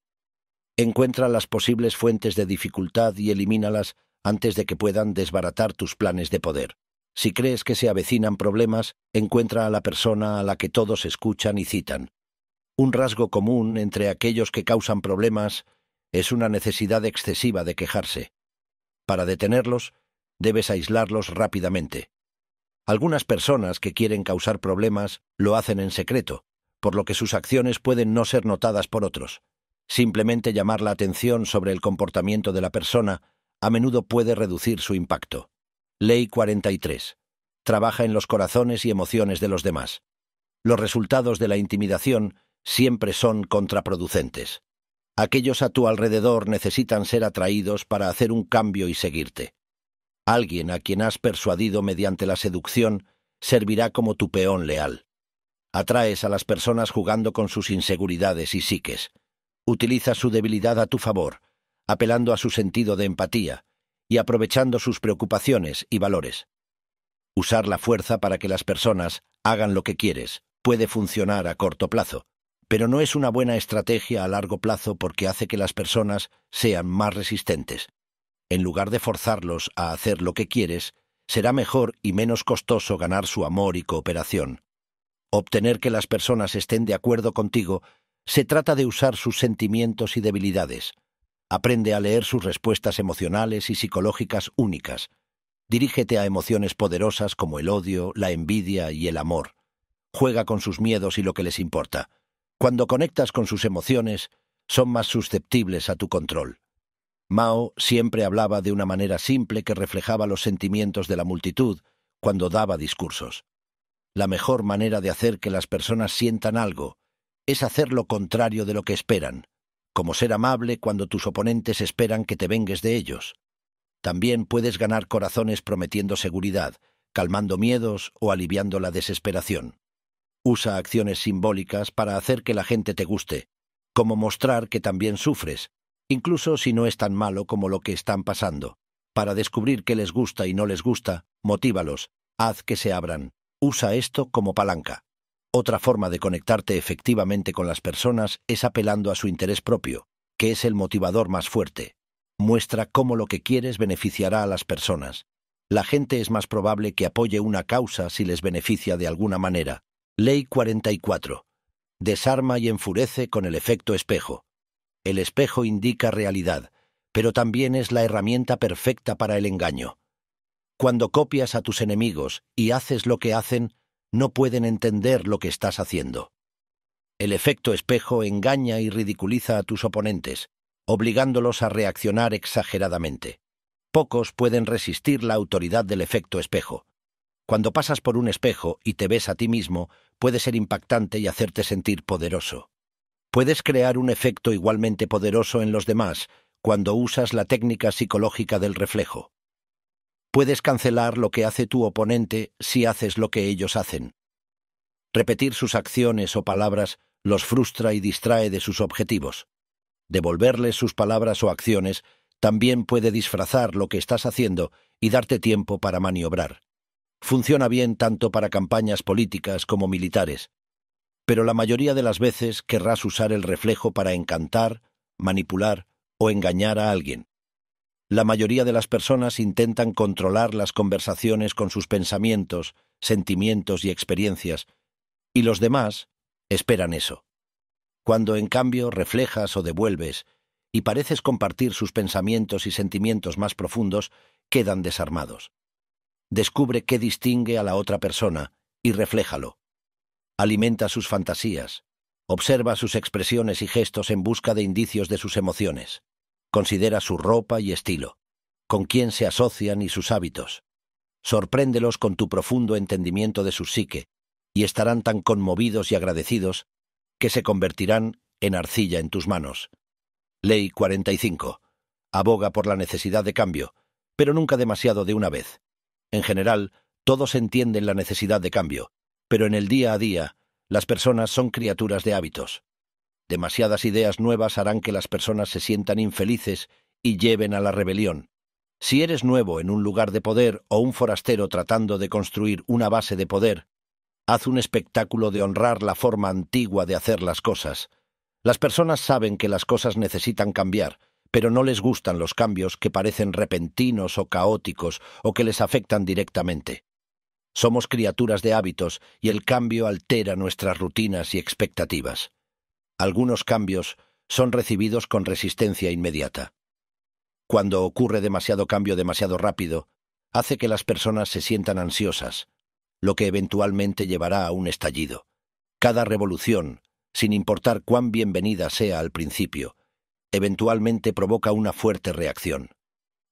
Encuentra las posibles fuentes de dificultad y elimínalas antes de que puedan desbaratar tus planes de poder. Si crees que se avecinan problemas, encuentra a la persona a la que todos escuchan y citan. Un rasgo común entre aquellos que causan problemas es una necesidad excesiva de quejarse. Para detenerlos, debes aislarlos rápidamente. Algunas personas que quieren causar problemas lo hacen en secreto, por lo que sus acciones pueden no ser notadas por otros. Simplemente llamar la atención sobre el comportamiento de la persona a menudo puede reducir su impacto. Ley 43. Trabaja en los corazones y emociones de los demás. Los resultados de la intimidación siempre son contraproducentes. Aquellos a tu alrededor necesitan ser atraídos para hacer un cambio y seguirte. Alguien a quien has persuadido mediante la seducción servirá como tu peón leal. Atraes a las personas jugando con sus inseguridades y psiques. Utiliza su debilidad a tu favor, apelando a su sentido de empatía y aprovechando sus preocupaciones y valores. Usar la fuerza para que las personas hagan lo que quieres puede funcionar a corto plazo, pero no es una buena estrategia a largo plazo porque hace que las personas sean más resistentes. En lugar de forzarlos a hacer lo que quieres, será mejor y menos costoso ganar su amor y cooperación. Obtener que las personas estén de acuerdo contigo se trata de usar sus sentimientos y debilidades. Aprende a leer sus respuestas emocionales y psicológicas únicas. Dirígete a emociones poderosas como el odio, la envidia y el amor. Juega con sus miedos y lo que les importa. Cuando conectas con sus emociones, son más susceptibles a tu control. Mao siempre hablaba de una manera simple que reflejaba los sentimientos de la multitud cuando daba discursos. La mejor manera de hacer que las personas sientan algo es hacer lo contrario de lo que esperan, como ser amable cuando tus oponentes esperan que te vengues de ellos. También puedes ganar corazones prometiendo seguridad, calmando miedos o aliviando la desesperación. Usa acciones simbólicas para hacer que la gente te guste, como mostrar que también sufres incluso si no es tan malo como lo que están pasando. Para descubrir qué les gusta y no les gusta, motívalos, haz que se abran, usa esto como palanca. Otra forma de conectarte efectivamente con las personas es apelando a su interés propio, que es el motivador más fuerte. Muestra cómo lo que quieres beneficiará a las personas. La gente es más probable que apoye una causa si les beneficia de alguna manera. Ley 44. Desarma y enfurece con el efecto espejo. El espejo indica realidad, pero también es la herramienta perfecta para el engaño. Cuando copias a tus enemigos y haces lo que hacen, no pueden entender lo que estás haciendo. El efecto espejo engaña y ridiculiza a tus oponentes, obligándolos a reaccionar exageradamente. Pocos pueden resistir la autoridad del efecto espejo. Cuando pasas por un espejo y te ves a ti mismo, puede ser impactante y hacerte sentir poderoso puedes crear un efecto igualmente poderoso en los demás cuando usas la técnica psicológica del reflejo. Puedes cancelar lo que hace tu oponente si haces lo que ellos hacen. Repetir sus acciones o palabras los frustra y distrae de sus objetivos. Devolverles sus palabras o acciones también puede disfrazar lo que estás haciendo y darte tiempo para maniobrar. Funciona bien tanto para campañas políticas como militares pero la mayoría de las veces querrás usar el reflejo para encantar, manipular o engañar a alguien. La mayoría de las personas intentan controlar las conversaciones con sus pensamientos, sentimientos y experiencias, y los demás esperan eso. Cuando en cambio reflejas o devuelves y pareces compartir sus pensamientos y sentimientos más profundos, quedan desarmados. Descubre qué distingue a la otra persona y refléjalo alimenta sus fantasías, observa sus expresiones y gestos en busca de indicios de sus emociones, considera su ropa y estilo, con quién se asocian y sus hábitos. Sorpréndelos con tu profundo entendimiento de su psique, y estarán tan conmovidos y agradecidos que se convertirán en arcilla en tus manos. Ley 45. Aboga por la necesidad de cambio, pero nunca demasiado de una vez. En general, todos entienden la necesidad de cambio, pero en el día a día, las personas son criaturas de hábitos. Demasiadas ideas nuevas harán que las personas se sientan infelices y lleven a la rebelión. Si eres nuevo en un lugar de poder o un forastero tratando de construir una base de poder, haz un espectáculo de honrar la forma antigua de hacer las cosas. Las personas saben que las cosas necesitan cambiar, pero no les gustan los cambios que parecen repentinos o caóticos o que les afectan directamente. Somos criaturas de hábitos y el cambio altera nuestras rutinas y expectativas. Algunos cambios son recibidos con resistencia inmediata. Cuando ocurre demasiado cambio demasiado rápido, hace que las personas se sientan ansiosas, lo que eventualmente llevará a un estallido. Cada revolución, sin importar cuán bienvenida sea al principio, eventualmente provoca una fuerte reacción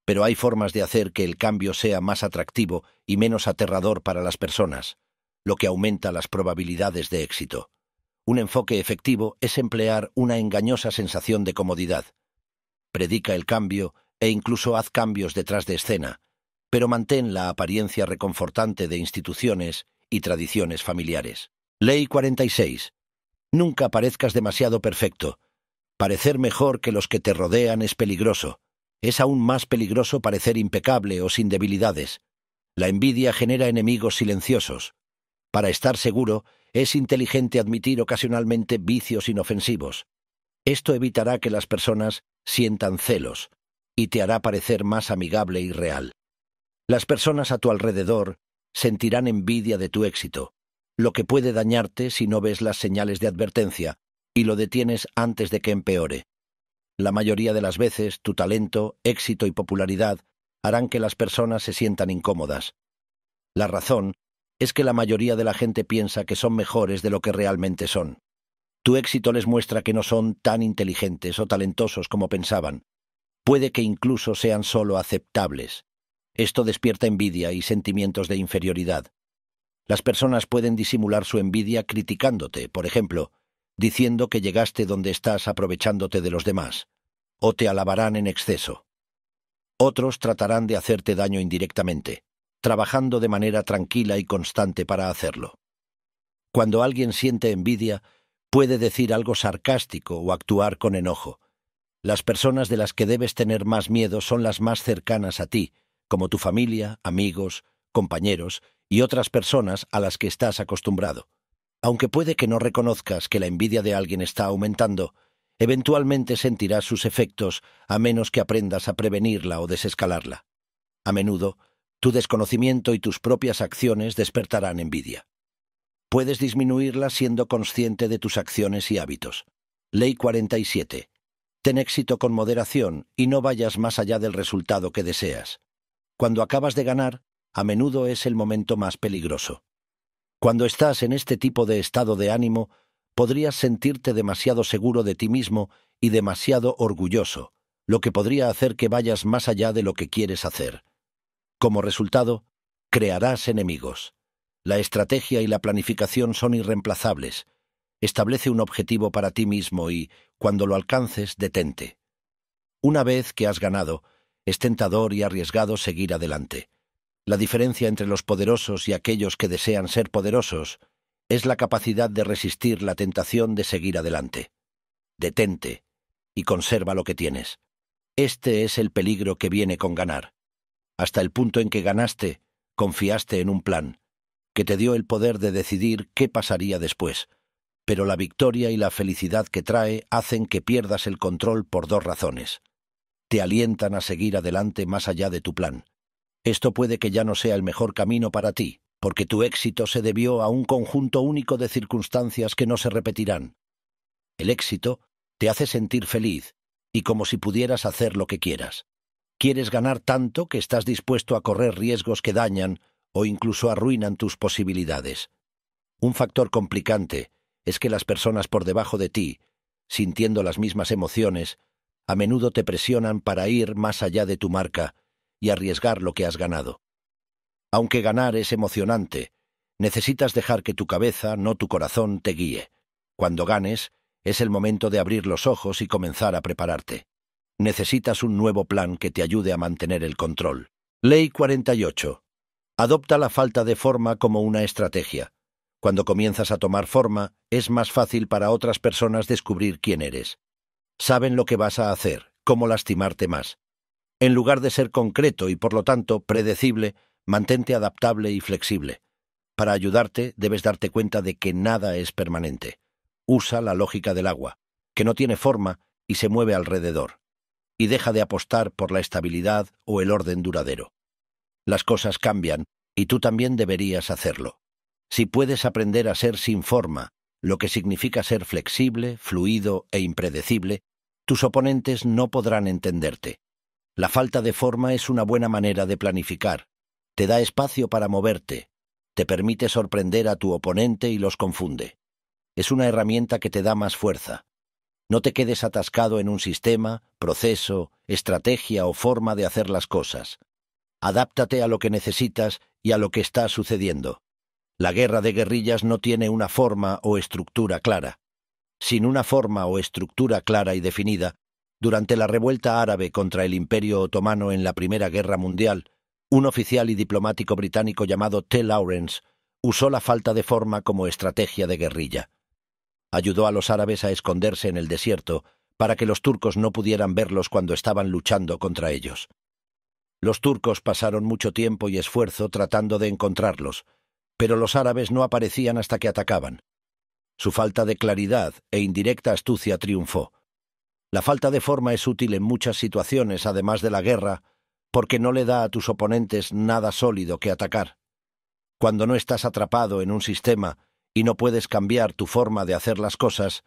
pero hay formas de hacer que el cambio sea más atractivo y menos aterrador para las personas, lo que aumenta las probabilidades de éxito. Un enfoque efectivo es emplear una engañosa sensación de comodidad. Predica el cambio e incluso haz cambios detrás de escena, pero mantén la apariencia reconfortante de instituciones y tradiciones familiares. Ley 46. Nunca parezcas demasiado perfecto. Parecer mejor que los que te rodean es peligroso, es aún más peligroso parecer impecable o sin debilidades. La envidia genera enemigos silenciosos. Para estar seguro, es inteligente admitir ocasionalmente vicios inofensivos. Esto evitará que las personas sientan celos y te hará parecer más amigable y real. Las personas a tu alrededor sentirán envidia de tu éxito, lo que puede dañarte si no ves las señales de advertencia y lo detienes antes de que empeore. La mayoría de las veces tu talento, éxito y popularidad harán que las personas se sientan incómodas. La razón es que la mayoría de la gente piensa que son mejores de lo que realmente son. Tu éxito les muestra que no son tan inteligentes o talentosos como pensaban. Puede que incluso sean solo aceptables. Esto despierta envidia y sentimientos de inferioridad. Las personas pueden disimular su envidia criticándote, por ejemplo, diciendo que llegaste donde estás aprovechándote de los demás o te alabarán en exceso. Otros tratarán de hacerte daño indirectamente, trabajando de manera tranquila y constante para hacerlo. Cuando alguien siente envidia, puede decir algo sarcástico o actuar con enojo. Las personas de las que debes tener más miedo son las más cercanas a ti, como tu familia, amigos, compañeros y otras personas a las que estás acostumbrado. Aunque puede que no reconozcas que la envidia de alguien está aumentando, eventualmente sentirás sus efectos a menos que aprendas a prevenirla o desescalarla. A menudo, tu desconocimiento y tus propias acciones despertarán envidia. Puedes disminuirla siendo consciente de tus acciones y hábitos. Ley 47. Ten éxito con moderación y no vayas más allá del resultado que deseas. Cuando acabas de ganar, a menudo es el momento más peligroso. Cuando estás en este tipo de estado de ánimo, podrías sentirte demasiado seguro de ti mismo y demasiado orgulloso, lo que podría hacer que vayas más allá de lo que quieres hacer. Como resultado, crearás enemigos. La estrategia y la planificación son irreemplazables. Establece un objetivo para ti mismo y, cuando lo alcances, detente. Una vez que has ganado, es tentador y arriesgado seguir adelante. La diferencia entre los poderosos y aquellos que desean ser poderosos es la capacidad de resistir la tentación de seguir adelante. Detente y conserva lo que tienes. Este es el peligro que viene con ganar. Hasta el punto en que ganaste, confiaste en un plan, que te dio el poder de decidir qué pasaría después. Pero la victoria y la felicidad que trae hacen que pierdas el control por dos razones. Te alientan a seguir adelante más allá de tu plan. Esto puede que ya no sea el mejor camino para ti, porque tu éxito se debió a un conjunto único de circunstancias que no se repetirán. El éxito te hace sentir feliz y como si pudieras hacer lo que quieras. Quieres ganar tanto que estás dispuesto a correr riesgos que dañan o incluso arruinan tus posibilidades. Un factor complicante es que las personas por debajo de ti, sintiendo las mismas emociones, a menudo te presionan para ir más allá de tu marca y arriesgar lo que has ganado. Aunque ganar es emocionante, necesitas dejar que tu cabeza, no tu corazón, te guíe. Cuando ganes, es el momento de abrir los ojos y comenzar a prepararte. Necesitas un nuevo plan que te ayude a mantener el control. Ley 48. Adopta la falta de forma como una estrategia. Cuando comienzas a tomar forma, es más fácil para otras personas descubrir quién eres. Saben lo que vas a hacer, cómo lastimarte más. En lugar de ser concreto y por lo tanto predecible, Mantente adaptable y flexible. Para ayudarte debes darte cuenta de que nada es permanente. Usa la lógica del agua, que no tiene forma y se mueve alrededor. Y deja de apostar por la estabilidad o el orden duradero. Las cosas cambian y tú también deberías hacerlo. Si puedes aprender a ser sin forma, lo que significa ser flexible, fluido e impredecible, tus oponentes no podrán entenderte. La falta de forma es una buena manera de planificar, te da espacio para moverte, te permite sorprender a tu oponente y los confunde. Es una herramienta que te da más fuerza. No te quedes atascado en un sistema, proceso, estrategia o forma de hacer las cosas. Adáptate a lo que necesitas y a lo que está sucediendo. La guerra de guerrillas no tiene una forma o estructura clara. Sin una forma o estructura clara y definida, durante la revuelta árabe contra el Imperio Otomano en la Primera Guerra Mundial, un oficial y diplomático británico llamado T. Lawrence usó la falta de forma como estrategia de guerrilla. Ayudó a los árabes a esconderse en el desierto para que los turcos no pudieran verlos cuando estaban luchando contra ellos. Los turcos pasaron mucho tiempo y esfuerzo tratando de encontrarlos, pero los árabes no aparecían hasta que atacaban. Su falta de claridad e indirecta astucia triunfó. La falta de forma es útil en muchas situaciones, además de la guerra, porque no le da a tus oponentes nada sólido que atacar. Cuando no estás atrapado en un sistema y no puedes cambiar tu forma de hacer las cosas,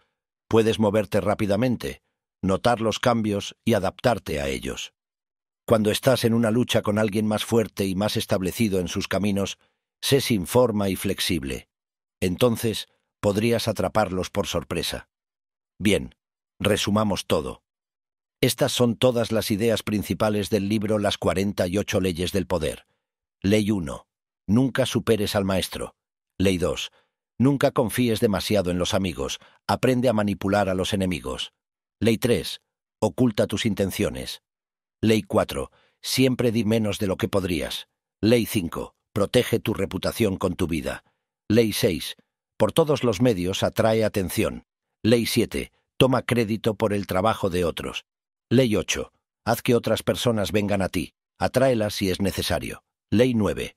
puedes moverte rápidamente, notar los cambios y adaptarte a ellos. Cuando estás en una lucha con alguien más fuerte y más establecido en sus caminos, sé sin forma y flexible. Entonces podrías atraparlos por sorpresa. Bien, resumamos todo. Estas son todas las ideas principales del libro Las 48 leyes del poder. Ley 1. Nunca superes al maestro. Ley 2. Nunca confíes demasiado en los amigos. Aprende a manipular a los enemigos. Ley 3. Oculta tus intenciones. Ley 4. Siempre di menos de lo que podrías. Ley 5. Protege tu reputación con tu vida. Ley 6. Por todos los medios atrae atención. Ley 7. Toma crédito por el trabajo de otros. Ley 8. Haz que otras personas vengan a ti. Atráelas si es necesario. Ley 9.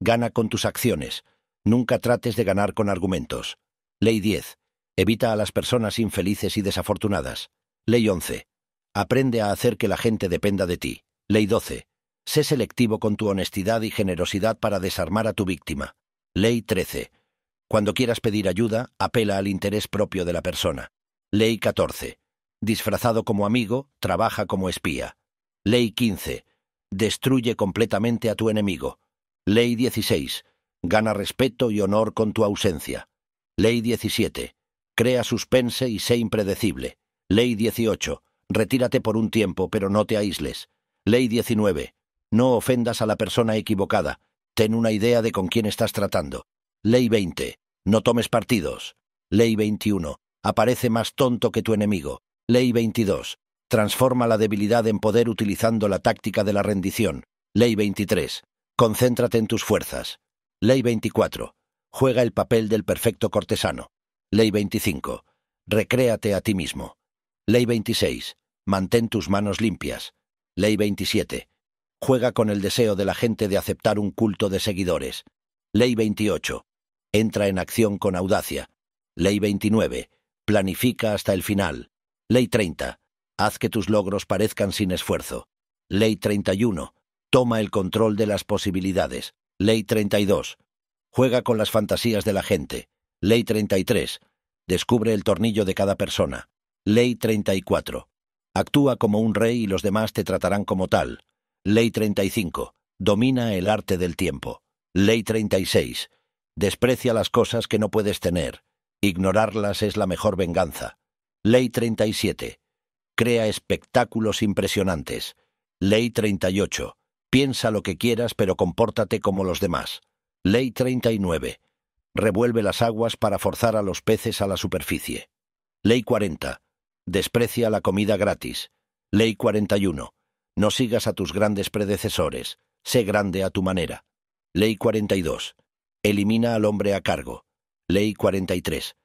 Gana con tus acciones. Nunca trates de ganar con argumentos. Ley 10. Evita a las personas infelices y desafortunadas. Ley 11. Aprende a hacer que la gente dependa de ti. Ley 12. Sé selectivo con tu honestidad y generosidad para desarmar a tu víctima. Ley 13. Cuando quieras pedir ayuda, apela al interés propio de la persona. Ley 14 disfrazado como amigo, trabaja como espía. Ley 15. Destruye completamente a tu enemigo. Ley 16. Gana respeto y honor con tu ausencia. Ley 17. Crea suspense y sé impredecible. Ley 18. Retírate por un tiempo, pero no te aísles. Ley 19. No ofendas a la persona equivocada. Ten una idea de con quién estás tratando. Ley 20. No tomes partidos. Ley 21. Aparece más tonto que tu enemigo. Ley 22. Transforma la debilidad en poder utilizando la táctica de la rendición. Ley 23. Concéntrate en tus fuerzas. Ley 24. Juega el papel del perfecto cortesano. Ley 25. Recréate a ti mismo. Ley 26. Mantén tus manos limpias. Ley 27. Juega con el deseo de la gente de aceptar un culto de seguidores. Ley 28. Entra en acción con audacia. Ley 29. Planifica hasta el final. Ley 30. Haz que tus logros parezcan sin esfuerzo. Ley 31. Toma el control de las posibilidades. Ley 32. Juega con las fantasías de la gente. Ley 33. Descubre el tornillo de cada persona. Ley 34. Actúa como un rey y los demás te tratarán como tal. Ley 35. Domina el arte del tiempo. Ley 36. Desprecia las cosas que no puedes tener. Ignorarlas es la mejor venganza. Ley 37. Crea espectáculos impresionantes. Ley 38. Piensa lo que quieras pero compórtate como los demás. Ley 39. Revuelve las aguas para forzar a los peces a la superficie. Ley 40. Desprecia la comida gratis. Ley 41. No sigas a tus grandes predecesores. Sé grande a tu manera. Ley 42. Elimina al hombre a cargo. Ley 43.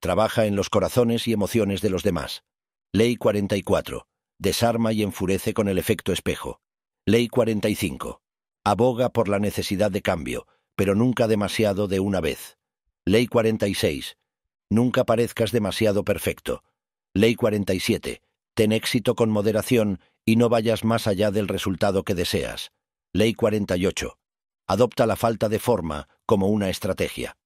Trabaja en los corazones y emociones de los demás. Ley 44. Desarma y enfurece con el efecto espejo. Ley 45. Aboga por la necesidad de cambio, pero nunca demasiado de una vez. Ley 46. Nunca parezcas demasiado perfecto. Ley 47. Ten éxito con moderación y no vayas más allá del resultado que deseas. Ley 48. Adopta la falta de forma como una estrategia.